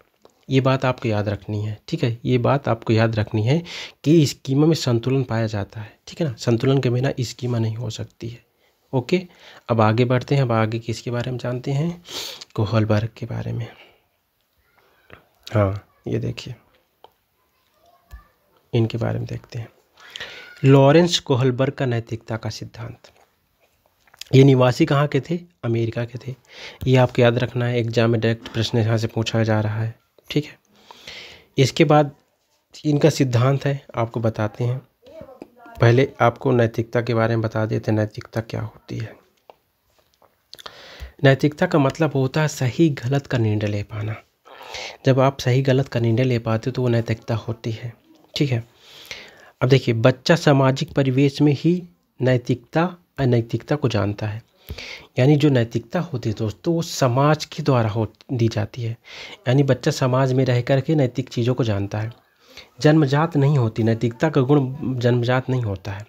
ये बात आपको याद रखनी है ठीक है ये बात आपको याद रखनी है कि स्कीमा में संतुलन पाया जाता है ठीक है ना संतुलन के बिना स्कीमा नहीं हो सकती है ओके अब आगे बढ़ते हैं अब आगे किसके बारे में जानते हैं कोहलबर्ग के बारे में हाँ ये देखिए इनके बारे में देखते हैं लॉरेंस कोहलबर्ग का नैतिकता का सिद्धांत ये निवासी कहाँ के थे अमेरिका के थे ये आपको याद रखना है एग्जाम में डायरेक्ट प्रश्न यहाँ से पूछा जा रहा है ठीक है इसके बाद इनका सिद्धांत है आपको बताते हैं पहले आपको नैतिकता के बारे में बता देते तो नैतिकता क्या होती है नैतिकता का मतलब होता है सही गलत का निर्णय ले पाना जब आप सही गलत का निर्णय ले पाते हो तो वो नैतिकता होती है ठीक है अब देखिए बच्चा सामाजिक परिवेश में ही नैतिकता अनैतिकता को जानता है यानी जो नैतिकता होती है दोस्तों वो समाज के द्वारा हो दी जाती है यानी बच्चा समाज में रह कर के नैतिक चीज़ों को जानता है जन्मजात नहीं होती नैतिकता का गुण जन्मजात नहीं होता है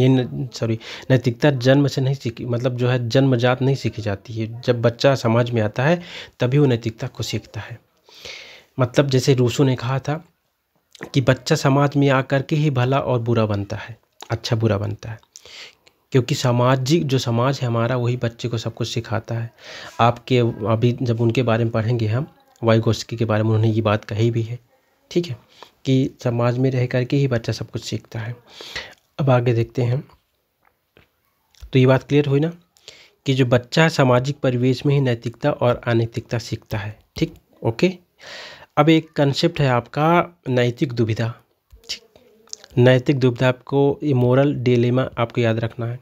ये सॉरी नैतिकता जन्म से नहीं सीखी मतलब जो है जन्मजात नहीं सीखी जाती है जब बच्चा समाज में आता है तभी वो नैतिकता को सीखता है मतलब जैसे रूसो ने कहा था कि बच्चा समाज में आकर के ही भला और बुरा बनता है अच्छा बुरा बनता है क्योंकि सामाजिक जो समाज है हमारा वही बच्चे को सब कुछ सिखाता है आपके अभी जब उनके बारे में पढ़ेंगे हम वाई गोस्की के बारे में उन्होंने ये बात कही भी है ठीक है कि समाज में रह करके ही बच्चा सब कुछ सीखता है अब आगे देखते हैं तो ये बात क्लियर हुई ना कि जो बच्चा सामाजिक परिवेश में ही नैतिकता और अनैतिकता सीखता है ठीक ओके अब एक कंसेप्ट है आपका नैतिक दुविधा ठीक नैतिक दुविधा आपको इमोरल डिलेमा आपको याद रखना है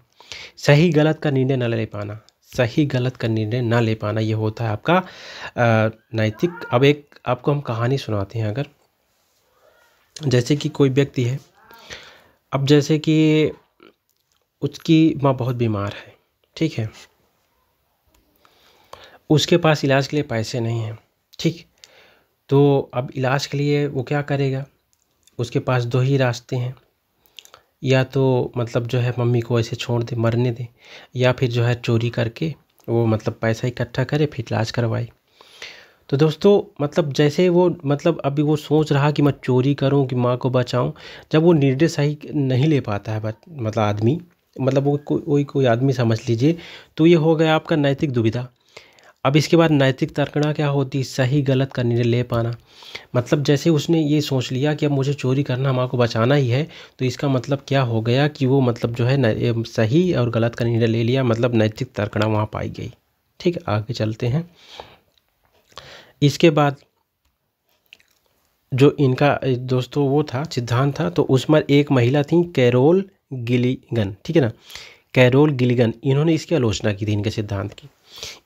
सही गलत का निर्णय न ले पाना सही गलत का निर्णय ना ले पाना ये होता है आपका नैतिक अब एक आपको हम कहानी सुनाते हैं अगर जैसे कि कोई व्यक्ति है अब जैसे कि उसकी माँ बहुत बीमार है ठीक है उसके पास इलाज के लिए पैसे नहीं हैं ठीक तो अब इलाज के लिए वो क्या करेगा उसके पास दो ही रास्ते हैं या तो मतलब जो है मम्मी को ऐसे छोड़ दे मरने दे या फिर जो है चोरी करके वो मतलब पैसा इकट्ठा करे फिर इलाज करवाए तो दोस्तों मतलब जैसे वो मतलब अभी वो सोच रहा कि मैं चोरी करूं कि माँ को बचाऊं जब वो निर्णय सही नहीं ले पाता है मतलब आदमी मतलब वो कोई कोई को आदमी समझ लीजिए तो ये हो गया आपका नैतिक दुविधा अब इसके बाद नैतिक तर्कणा क्या होती है सही गलत का निर्णय ले पाना मतलब जैसे उसने ये सोच लिया कि अब मुझे चोरी करना माँ को बचाना ही है तो इसका मतलब क्या हो गया कि वो मतलब जो है सही और गलत का निर्णय ले लिया मतलब नैतिक तर्कणा वहाँ पाई गई ठीक आगे चलते हैं इसके बाद जो इनका दोस्तों वो था सिद्धांत था तो उसमें एक महिला थी कैरोल गिलीगन ठीक है ना कैरोल गिलिगन इन्होंने इसकी आलोचना की थी इनके सिद्धांत की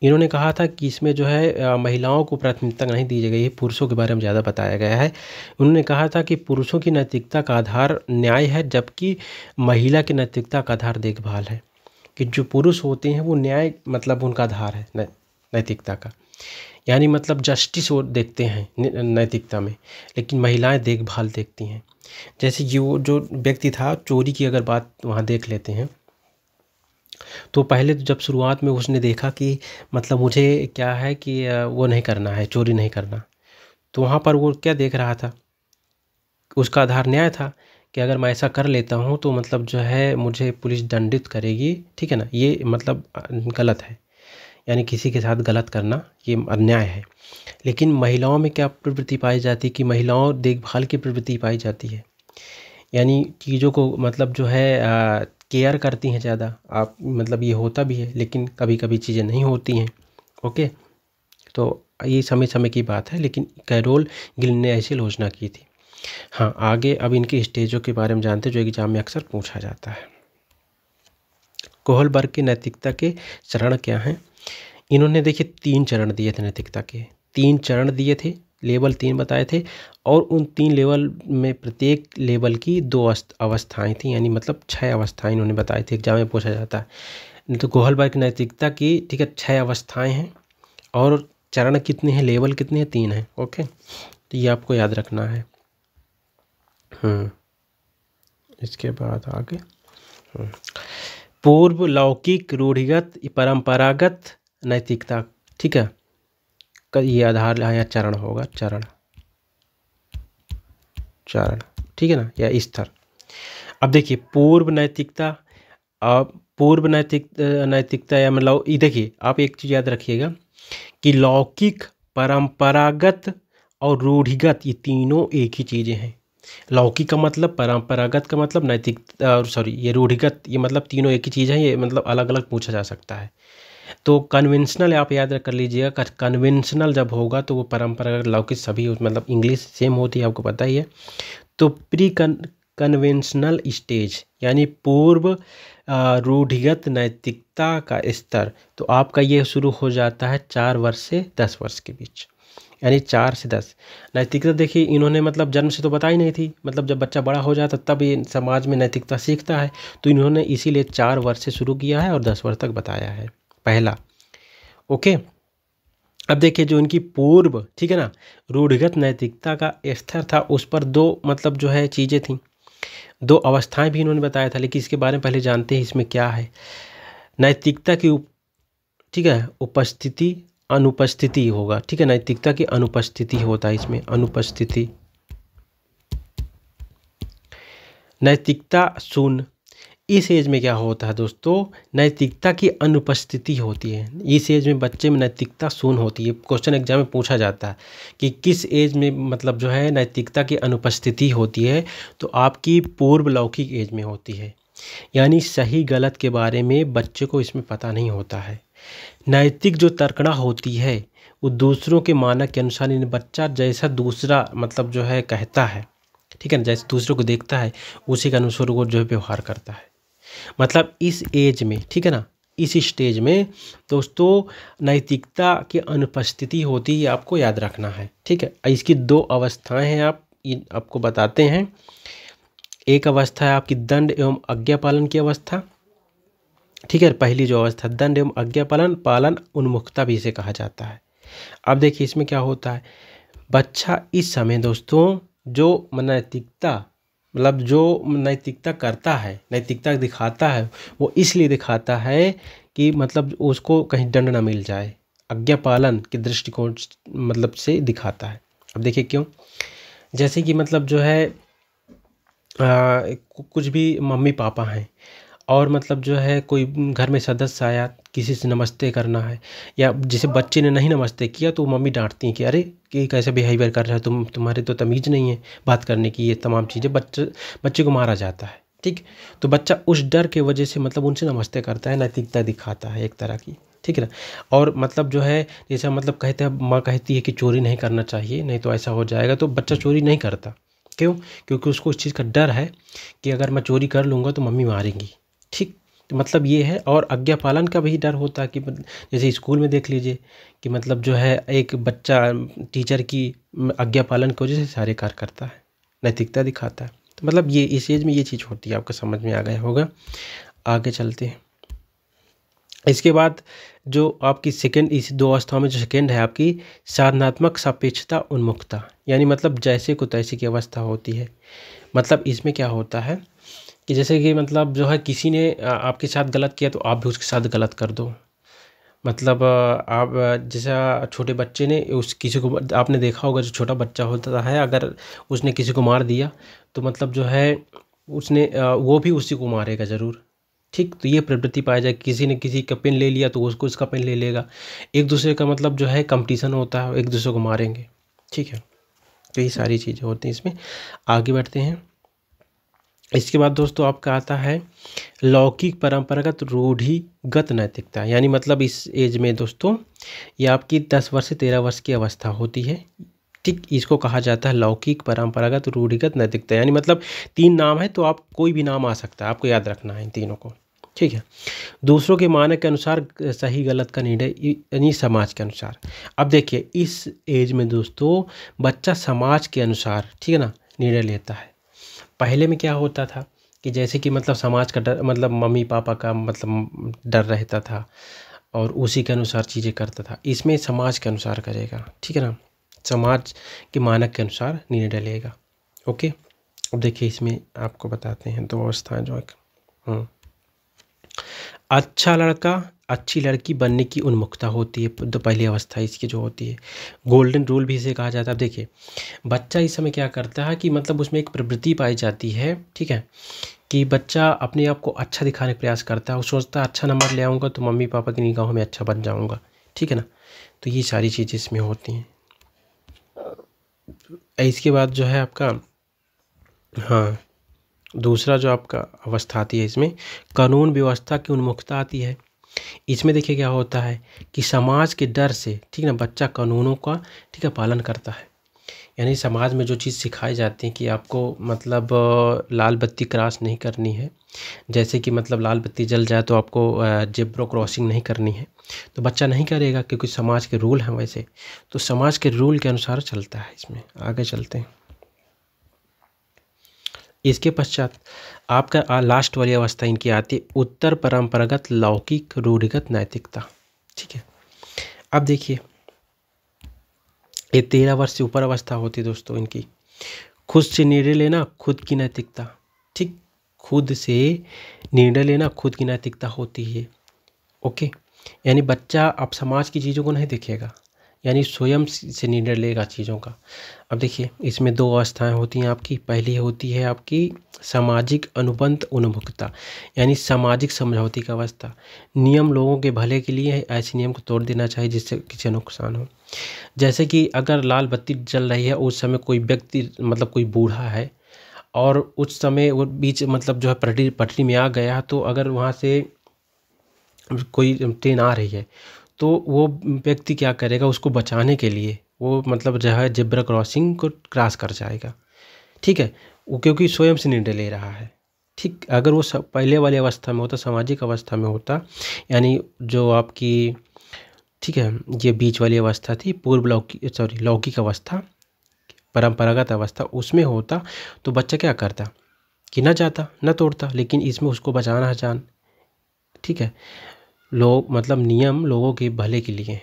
इन्होंने कहा था कि इसमें जो है महिलाओं को प्राथमिकता नहीं दी गई है पुरुषों के बारे में ज़्यादा बताया गया है उन्होंने कहा था कि पुरुषों की नैतिकता का आधार न्याय है जबकि महिला की नैतिकता का आधार देखभाल है कि जो पुरुष होते हैं वो न्याय मतलब उनका आधार है नैतिकता का यानी मतलब जस्टिस वो देखते हैं नैतिकता में लेकिन महिलाएं देखभाल देखती हैं जैसे ये वो जो व्यक्ति था चोरी की अगर बात वहाँ देख लेते हैं तो पहले तो जब शुरुआत में उसने देखा कि मतलब मुझे क्या है कि वो नहीं करना है चोरी नहीं करना तो वहाँ पर वो क्या देख रहा था उसका आधार न्याय था कि अगर मैं ऐसा कर लेता हूँ तो मतलब जो है मुझे पुलिस दंडित करेगी ठीक है ना ये मतलब गलत है यानी किसी के साथ गलत करना ये अन्याय है लेकिन महिलाओं में क्या प्रवृत्ति पाई जाती है कि महिलाओं देखभाल की प्रवृत्ति पाई जाती है यानी चीज़ों को मतलब जो है आ, केयर करती हैं ज़्यादा आप मतलब ये होता भी है लेकिन कभी कभी चीज़ें नहीं होती हैं ओके तो ये समय समय की बात है लेकिन कैरोल गिल ने ऐसी आलोचना की थी हाँ आगे अब इनके स्टेजों के बारे में जानते जो एग्जाम में अक्सर पूछा जाता है कोहलबर्ग की नैतिकता के चरण क्या हैं इन्होंने देखिए तीन चरण दिए थे नैतिकता के तीन चरण दिए थे लेवल तीन बताए थे और उन तीन लेवल में प्रत्येक लेवल की दो अवस्थाएं थी यानी मतलब छः अवस्थाएं इन्होंने बताई थी एग्जाम में पूछा जाता है तो गोहलबाई की नैतिकता की ठीक है छः अवस्थाएं हैं और चरण कितने हैं लेवल कितने हैं तीन हैं ओके तो ये आपको याद रखना है हम्म, इसके बाद आगे हम्म, पूर्व लौकिक रूढ़िगत परंपरागत नैतिकता ठीक है ये आधार या चरण होगा चरण चरण ठीक है ना या स्तर अब देखिए पूर्व नैतिकता अब पूर्व नैतिक नैतिकता या मतलब ये देखिए आप एक चीज़ याद रखिएगा कि लौकिक परंपरागत और रूढ़िगत ये तीनों एक ही चीज़ें हैं लौकिक का मतलब परंपरागत का मतलब नैतिक सॉरी ये रूढ़िगत ये मतलब तीनों एक ही चीज़ है ये मतलब अलग अलग पूछा जा सकता है तो कन्वेंशनल आप याद कर लीजिएगा कन्वेंशनल जब होगा तो वो परम्परागत लौकिक सभी मतलब इंग्लिश सेम होती है आपको पता ही है तो प्री कन कन्वेंशनल स्टेज यानी पूर्व रूढ़िगत नैतिकता का स्तर तो आपका ये शुरू हो जाता है चार वर्ष से दस वर्ष के बीच यानी चार से दस नैतिकता देखिए इन्होंने मतलब जन्म से तो बता ही नहीं थी मतलब जब बच्चा बड़ा हो जाता तब ये समाज में नैतिकता सीखता है तो इन्होंने इसीलिए चार वर्ष से शुरू किया है और दस वर्ष तक बताया है पहला ओके अब देखिए जो इनकी पूर्व ठीक है ना रूढ़िगत नैतिकता का स्तर था उस पर दो मतलब जो है चीज़ें थी दो अवस्थाएं भी इन्होंने बताया था लेकिन इसके बारे में पहले जानते हैं इसमें क्या है नैतिकता की ठीक है उपस्थिति अनुपस्थिति होगा ठीक है नैतिकता की अनुपस्थिति होता है इसमें अनुपस्थिति नैतिकता शून्य इस एज में क्या होता है दोस्तों नैतिकता की अनुपस्थिति होती है इस एज में बच्चे में नैतिकता सुन होती है क्वेश्चन एग्जाम में पूछा जाता है कि किस एज में मतलब जो है नैतिकता की अनुपस्थिति होती है तो आपकी पूर्व लौकिक एज में होती है यानी सही गलत के बारे में बच्चे को इसमें पता नहीं होता है नैतिक जो तर्कड़ा होती है वो दूसरों के मानक के अनुसार यानी बच्चा जैसा दूसरा मतलब जो है कहता है ठीक है ना जैसे दूसरों को देखता है उसी के अनुसार वो जो है व्यवहार करता है मतलब इस एज में ठीक है ना इस स्टेज में दोस्तों नैतिकता की अनुपस्थिति होती है आपको याद रखना है ठीक है इसकी दो अवस्थाएं हैं आप इन आपको बताते हैं एक अवस्था है आपकी दंड एवं आज्ञा पालन की अवस्था ठीक है पहली जो अवस्था दंड एवं आज्ञा पालन पालन उन्मुखता भी इसे कहा जाता है अब देखिए इसमें क्या होता है बच्चा इस समय दोस्तों जो नैतिकता मतलब जो नैतिकता करता है नैतिकता दिखाता है वो इसलिए दिखाता है कि मतलब उसको कहीं दंड ना मिल जाए आज्ञा पालन के दृष्टिकोण मतलब से दिखाता है अब देखिए क्यों जैसे कि मतलब जो है आ, कुछ भी मम्मी पापा हैं और मतलब जो है कोई घर में सदस्य आया किसी से नमस्ते करना है या जैसे बच्चे ने नहीं नमस्ते किया तो मम्मी डांटती हैं कि अरे कि कैसे बिहेवियर कर रहा है तुम तुम्हारे तो तमीज़ नहीं है बात करने की ये तमाम चीज़ें बच्चे बच्चे को मारा जाता है ठीक तो बच्चा उस डर के वजह से मतलब उनसे नमस्ते करता है नैतिकता दिखाता है एक तरह की ठीक है ना और मतलब जो है जैसा मतलब कहते हैं माँ कहती है कि चोरी नहीं करना चाहिए नहीं तो ऐसा हो जाएगा तो बच्चा चोरी नहीं करता क्यों क्योंकि उसको उस चीज़ का डर है कि अगर मैं चोरी कर लूँगा तो मम्मी मारेंगी ठीक तो मतलब ये है और आज्ञा पालन का भी डर होता है कि जैसे स्कूल में देख लीजिए कि मतलब जो है एक बच्चा टीचर की आज्ञा पालन की वजह से सारे कार्य करता है नैतिकता दिखाता है तो मतलब ये इस एज में ये चीज़ होती है आपको समझ में आ गया होगा आगे चलते हैं इसके बाद जो आपकी सेकेंड इस दो अवस्थाओं में जो सेकेंड है आपकी साधनात्मक सापेक्षता उन्मुखता यानी मतलब जैसे को तैसे की अवस्था होती है मतलब इसमें क्या होता है कि जैसे कि मतलब जो है किसी ने आपके साथ गलत किया तो आप भी उसके साथ गलत कर दो मतलब आप जैसा छोटे बच्चे ने उस किसी को आपने देखा होगा जो छोटा बच्चा होता है अगर उसने किसी को मार दिया तो मतलब जो है उसने वो भी उसी को मारेगा ज़रूर ठीक तो ये प्रवृत्ति पाया जाए किसी ने किसी का पेन ले लिया तो उसको इसका पेन ले लेगा एक दूसरे का मतलब जो है कंपटीशन होता है एक दूसरे को मारेंगे ठीक है तो ये सारी चीज़ें होती हैं इसमें आगे बढ़ते हैं इसके बाद दोस्तों आपका आता है लौकिक परंपरागत रूढ़िगत नैतिकता यानी मतलब इस एज में दोस्तों ये आपकी दस वर्ष से तेरह वर्ष की अवस्था होती है ठीक इसको कहा जाता है लौकिक परंपरागत रूढ़िगत नैतिकता यानी मतलब तीन नाम है तो आप कोई भी नाम आ सकता है आपको याद रखना है इन तीनों को ठीक है दूसरों के मानक के अनुसार सही गलत का निर्णय यानी समाज के अनुसार अब देखिए इस एज में दोस्तों बच्चा समाज के अनुसार ठीक है ना निर्णय लेता है पहले में क्या होता था कि जैसे कि मतलब समाज का डर मतलब मम्मी पापा का मतलब डर रहता था और उसी के अनुसार चीज़ें करता था इसमें समाज के अनुसार करेगा ठीक है ना समाज के मानक के अनुसार निर्णय लेगा ओके अब देखिए इसमें आपको बताते हैं दो अवस्थाएँ जो एक हम्म। अच्छा लड़का अच्छी लड़की बनने की उन्मुखता होती है तो पहली अवस्था इसकी जो होती है गोल्डन रूल भी इसे कहा जाता है अब देखिए बच्चा इस समय क्या करता है कि मतलब उसमें एक प्रवृत्ति पाई जाती है ठीक है कि बच्चा अपने आप को अच्छा दिखाने का प्रयास करता है वो सोचता है अच्छा नंबर ले आऊँगा तो मम्मी पापा की निगाहों में अच्छा बन जाऊँगा ठीक है ना तो ये सारी चीज़ें इसमें होती हैं इसके बाद जो है आपका हाँ दूसरा जो आपका अवस्था आती है इसमें कानून व्यवस्था की उन्मुखता आती है इसमें देखिए क्या होता है कि समाज के डर से ठीक ना बच्चा कानूनों का ठीक है पालन करता है यानी समाज में जो चीज़ सिखाई जाती है कि आपको मतलब लाल बत्ती क्रॉस नहीं करनी है जैसे कि मतलब लाल बत्ती जल जाए तो आपको जेब्रो क्रॉसिंग नहीं करनी है तो बच्चा नहीं करेगा क्योंकि समाज के रूल हैं वैसे तो समाज के रूल के अनुसार चलता है इसमें आगे चलते हैं इसके पश्चात आपका लास्ट वाली अवस्था इनकी आती है उत्तर परंपरागत लौकिक रूढ़िगत नैतिकता ठीक है अब देखिए ये तेरह वर्ष से ऊपर अवस्था होती है दोस्तों इनकी खुद से निर्णय लेना खुद की नैतिकता ठीक खुद से निर्णय लेना खुद की नैतिकता होती है ओके यानी बच्चा अब समाज की चीज़ों को नहीं देखेगा यानी स्वयं से निर्णय लेगा चीज़ों का अब देखिए इसमें दो अवस्थाएं होती हैं आपकी पहली होती है आपकी सामाजिक अनुबंध उन्मुखता यानी सामाजिक समझौती का अवस्था नियम लोगों के भले के लिए है ऐसे नियम को तोड़ देना चाहिए जिससे किसी नुकसान हो जैसे कि अगर लाल बत्ती जल रही है उस समय कोई व्यक्ति मतलब कोई बूढ़ा है और उस समय वो बीच मतलब जो है पटरी पटरी में आ गया तो अगर वहाँ से कोई ट्रेन आ रही है तो वो व्यक्ति क्या करेगा उसको बचाने के लिए वो मतलब जो है जिब्रा क्रॉसिंग को क्रॉस कर जाएगा ठीक है वो क्योंकि स्वयं से निर्णय ले रहा है ठीक अगर वो सब पहले वाली अवस्था में होता सामाजिक अवस्था में होता यानी जो आपकी ठीक है ये बीच वाली अवस्था थी पूर्व लौकी सॉरी लौकिक अवस्था परंपरागत अवस्था उसमें होता तो बच्चा क्या करता कि ना जाता ना तोड़ता लेकिन इसमें उसको बचाना है जान ठीक है लोग मतलब नियम लोगों के भले के लिए हैं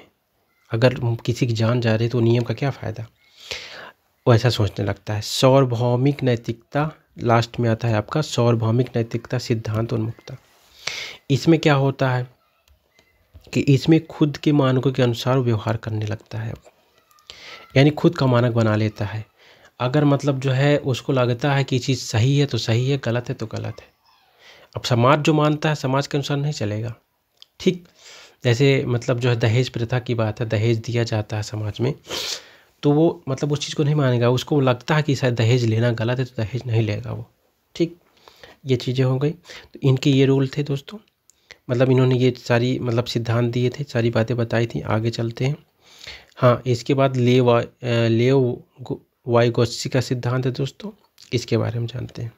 अगर किसी की जान जा रही तो नियम का क्या फ़ायदा वैसा सोचने लगता है सार्वभौमिक नैतिकता लास्ट में आता है आपका सार्वभौमिक नैतिकता सिद्धांत उन्मुखता इसमें क्या होता है कि इसमें खुद के मानकों के अनुसार व्यवहार करने लगता है यानी खुद का मानक बना लेता है अगर मतलब जो है उसको लगता है कि चीज़ सही है तो सही है गलत है तो गलत है अब समाज जो मानता है समाज के अनुसार नहीं चलेगा ठीक जैसे मतलब जो है दहेज प्रथा की बात है दहेज दिया जाता है समाज में तो वो मतलब उस चीज़ को नहीं मानेगा उसको लगता है कि शायद दहेज लेना गलत है तो दहेज नहीं लेगा वो ठीक ये चीज़ें हो गई तो इनके ये रूल थे दोस्तों मतलब इन्होंने ये सारी मतलब सिद्धांत दिए थे सारी बातें बताई थी आगे चलते हैं हाँ इसके बाद ले वा ले वाइगोस्सी का सिद्धांत है दोस्तों इसके बारे में जानते हैं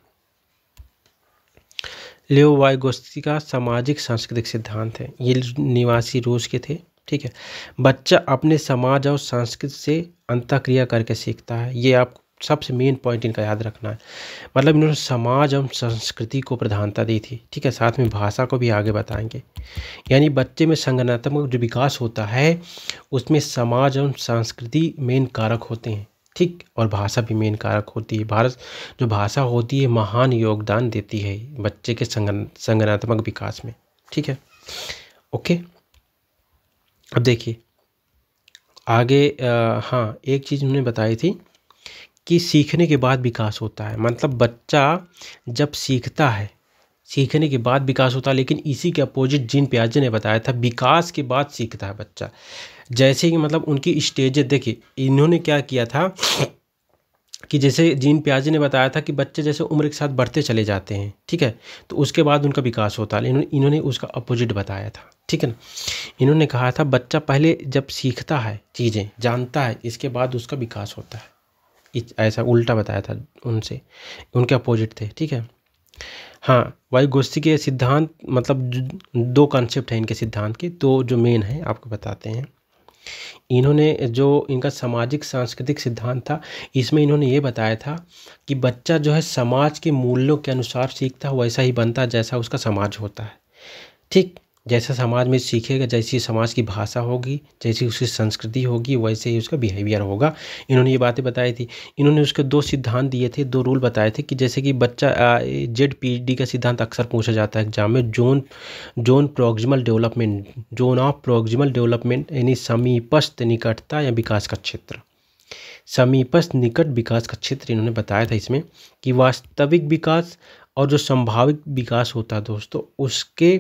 लियो वाइगोस्की का सामाजिक सांस्कृतिक सिद्धांत है ये निवासी रूस के थे ठीक है बच्चा अपने समाज और संस्कृति से अंतक्रिया करके सीखता है ये आप सबसे मेन पॉइंट इनका याद रखना है मतलब इन्होंने समाज और संस्कृति को प्रधानता दी थी ठीक है साथ में भाषा को भी आगे बताएंगे यानी बच्चे में संगठनात्मक जो विकास होता है उसमें समाज और संस्कृति मेन कारक होते हैं ठीक और भाषा भी मेन कारक होती है भारत जो भाषा होती है महान योगदान देती है बच्चे के संगन संगनात्मक विकास में ठीक है ओके अब देखिए आगे आ, हाँ एक चीज़ हमने बताई थी कि सीखने के बाद विकास होता है मतलब बच्चा जब सीखता है सीखने के बाद विकास होता है लेकिन इसी के अपोजिट जीन प्याजे ने बताया था विकास के बाद सीखता है बच्चा जैसे कि मतलब उनकी स्टेज देखिए इन्होंने क्या किया था कि जैसे जीन प्याजे ने बताया था कि बच्चे जैसे उम्र के साथ बढ़ते चले जाते हैं ठीक है तो उसके बाद उनका विकास होता है इन्होंने इन्होंने उसका अपोजिट बताया था ठीक है ना इन्होंने कहा था बच्चा पहले जब सीखता है चीज़ें जानता है इसके बाद उसका विकास होता है ऐसा उल्टा बताया था उनसे उनके अपोजिट थे ठीक है हाँ वायुगोष्ठी के सिद्धांत मतलब दो कॉन्सेप्ट हैं इनके सिद्धांत के तो जो मेन है आपको बताते हैं इन्होंने जो इनका सामाजिक सांस्कृतिक सिद्धांत था इसमें इन्होंने ये बताया था कि बच्चा जो है समाज के मूल्यों के अनुसार सीखता है वैसा ही बनता है जैसा उसका समाज होता है ठीक जैसा समाज में सीखेगा जैसी समाज की भाषा होगी जैसी उसकी संस्कृति होगी वैसे ही उसका बिहेवियर होगा इन्होंने ये बातें बताई थी इन्होंने उसके दो सिद्धांत दिए थे दो रूल बताए थे कि जैसे कि बच्चा जेड पीएचडी का सिद्धांत अक्सर पूछा जाता है एग्जाम में zone zone proximal development zone of proximal development यानी समीपस्थ निकटता या विकास का क्षेत्र समीपस्थ निकट विकास का क्षेत्र इन्होंने बताया था इसमें कि वास्तविक विकास और जो संभावित विकास होता है दोस्तों उसके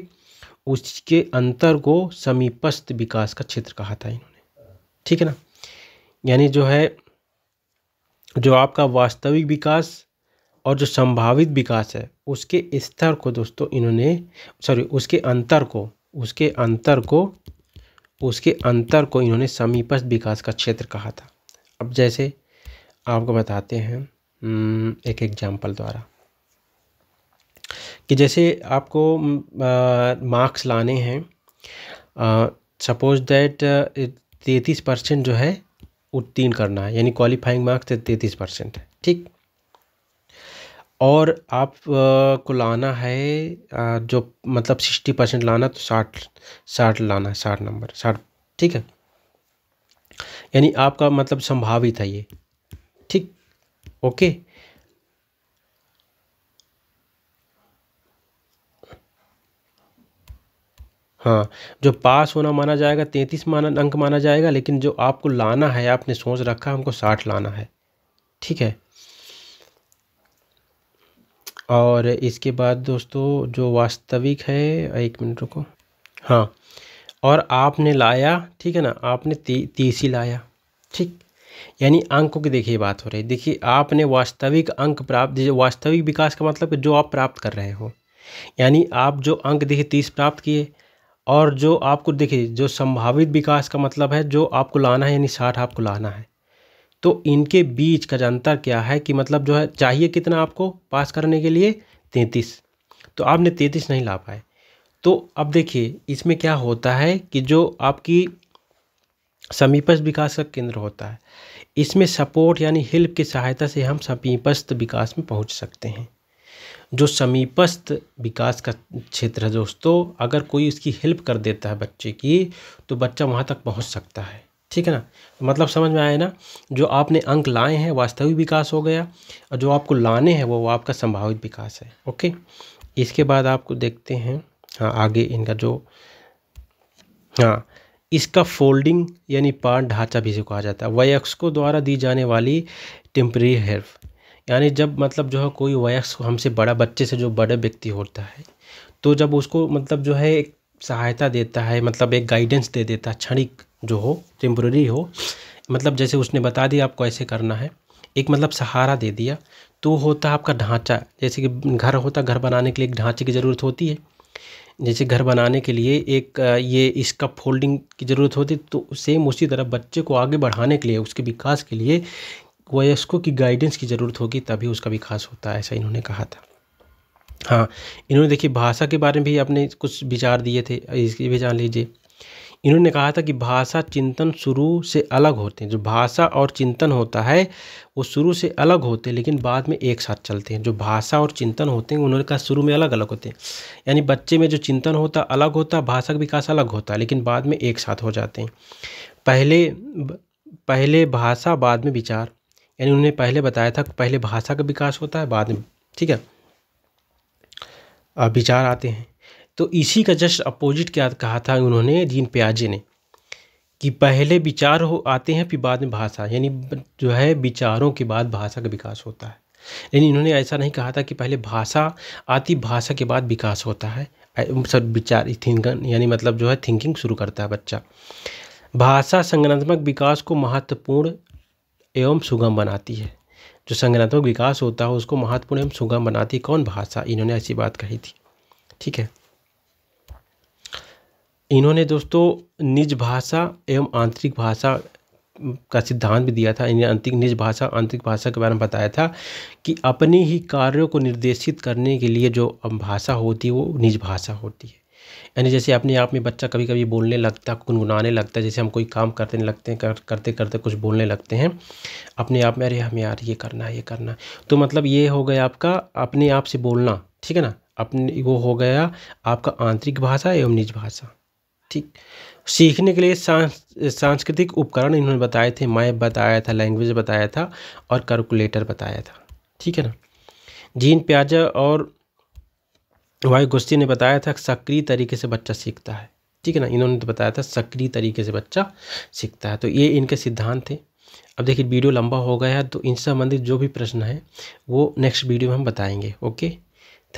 उसके अंतर को समीपस्थ विकास का क्षेत्र कहा था इन्होंने ठीक है ना यानी जो है जो आपका वास्तविक विकास और जो संभावित विकास है उसके स्तर को दोस्तों इन्होंने सॉरी उसके अंतर को उसके अंतर को उसके अंतर को इन्होंने समीपस्थ विकास का क्षेत्र कहा था अब जैसे आपको बताते हैं हम्म, एक एग्जाम्पल द्वारा कि जैसे आपको मार्क्स लाने हैं सपोज दैट तैंतीस परसेंट जो है उत्तीर्ण करना है यानी क्वालिफाइंग मार्क्स तैंतीस परसेंट है ठीक और आप को लाना है जो मतलब सिक्सटी परसेंट लाना तो साठ साठ लाना है साठ नंबर साठ ठीक है यानी आपका मतलब संभावित है ये ठीक ओके हाँ जो पास होना माना जाएगा तैंतीस माना अंक माना जाएगा लेकिन जो आपको लाना है आपने सोच रखा हमको साठ लाना है ठीक है और इसके बाद दोस्तों जो वास्तविक है एक मिनट रुको हाँ और आपने लाया ठीक है ना आपने ती, तीस ही लाया ठीक यानी अंकों की देखिए बात हो रही है देखिए आपने वास्तविक अंक प्राप्त वास्तविक विकास का मतलब जो आप प्राप्त कर रहे हो यानी आप जो अंक देखिए तीस प्राप्त किए और जो आपको देखिए जो संभावित विकास का मतलब है जो आपको लाना है यानी साठ आपको लाना है तो इनके बीच का अंतर क्या है कि मतलब जो है चाहिए कितना आपको पास करने के लिए तैंतीस तो आपने तैंतीस नहीं ला पाए तो अब देखिए इसमें क्या होता है कि जो आपकी समीपस्थ विकास का केंद्र होता है इसमें सपोर्ट यानी हेल्प की सहायता से हम समीपस्थ विकास में पहुंच सकते हैं जो समीपस्थ विकास का क्षेत्र है दोस्तों अगर कोई उसकी हेल्प कर देता है बच्चे की तो बच्चा वहाँ तक पहुँच सकता है ठीक है ना मतलब समझ में आया ना जो आपने अंक लाए हैं वास्तविक विकास हो गया और जो आपको लाने हैं वो वो आपका संभावित विकास है ओके इसके बाद आपको देखते हैं हाँ आगे इनका जो हाँ इसका फोल्डिंग यानी पार्ट ढांचा भी इसे कहा जाता है वयस्कों द्वारा दी जाने वाली टेम्परेरी हेल्प यानी जब मतलब जो है कोई वयस्क हमसे बड़ा बच्चे से जो बड़े व्यक्ति होता है तो जब उसको मतलब जो है एक सहायता देता है मतलब एक गाइडेंस दे देता है क्षणिक जो हो टेम्प्रेरी हो मतलब जैसे उसने बता दिया आपको ऐसे करना है एक मतलब सहारा दे दिया तो होता है आपका ढांचा जैसे कि घर होता घर बनाने के लिए एक ढांचे की ज़रूरत होती है जैसे घर बनाने के लिए एक ये इसका फोल्डिंग की ज़रूरत होती तो सेम उसी तरह बच्चे को आगे बढ़ाने के लिए उसके विकास के लिए वयस्कों की गाइडेंस की ज़रूरत होगी तभी उसका विकास होता है ऐसा इन्होंने कहा था हाँ इन्होंने देखिए भाषा के बारे में भी आपने कुछ विचार दिए थे इसकी भी जान लीजिए इन्होंने कहा था कि भाषा चिंतन शुरू से अलग होते हैं जो भाषा और चिंतन होता है वो शुरू से अलग होते हैं लेकिन बाद में एक साथ चलते हैं जो भाषा और चिंतन होते हैं उन्होंने कहा शुरू में अलग अलग होते हैं यानी बच्चे में जो चिंतन होता अलग होता भाषा का विकास अलग होता है लेकिन बाद में एक साथ हो जाते हैं पहले पहले भाषा बाद में विचार यानी उन्होंने पहले बताया था पहले भाषा का विकास होता है बाद में ठीक है विचार आते हैं तो इसी का जस्ट अपोजिट क्या कहा था उन्होंने दीन प्याजे ने कि पहले विचार हो आते हैं फिर बाद में भाषा यानी जो है विचारों के बाद भाषा का विकास होता है यानी इन्होंने ऐसा नहीं कहा था कि पहले भाषा आती भाषा के बाद विकास होता है सर विचार थिंकन यानी मतलब जो है थिंकिंग शुरू करता है बच्चा भाषा संगठनात्मक विकास को महत्वपूर्ण एवं सुगम बनाती है जो संगठनात्मक विकास होता है उसको महत्वपूर्ण एवं सुगम बनाती कौन भाषा इन्होंने ऐसी बात कही थी ठीक है इन्होंने दोस्तों निज भाषा एवं आंतरिक भाषा का सिद्धांत भी दिया था इन्हें आंतरिक निज भाषा आंतरिक भाषा के बारे में बताया था कि अपने ही कार्यों को निर्देशित करने के लिए जो भाषा होती है वो निज भाषा होती है यानी जैसे अपने आप में बच्चा कभी कभी बोलने लगता है गुनगुनाने लगता है जैसे हम कोई काम करते लगते हैं कर, करते करते कुछ बोलने लगते हैं अपने आप में अरे हम यार ये करना है ये करना है तो मतलब ये हो गया आपका अपने आप से बोलना ठीक है ना अपने वो हो गया आपका आंतरिक भाषा एवं निज भाषा ठीक सीखने के लिए सांस्कृतिक उपकरण इन्होंने बताए थे मैप बताया था लैंग्वेज बताया था और कैलकुलेटर बताया था ठीक है ना जीन प्याजा और वाई गुस्ती ने बताया था सक्रिय तरीके से बच्चा सीखता है ठीक है ना इन्होंने तो बताया था सक्रिय तरीके से बच्चा सीखता है तो ये इनके सिद्धांत थे अब देखिए वीडियो लंबा हो गया है तो इनसे संबंधित जो भी प्रश्न है वो नेक्स्ट वीडियो में हम बताएंगे okay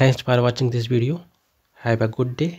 thanks for watching this video have a good day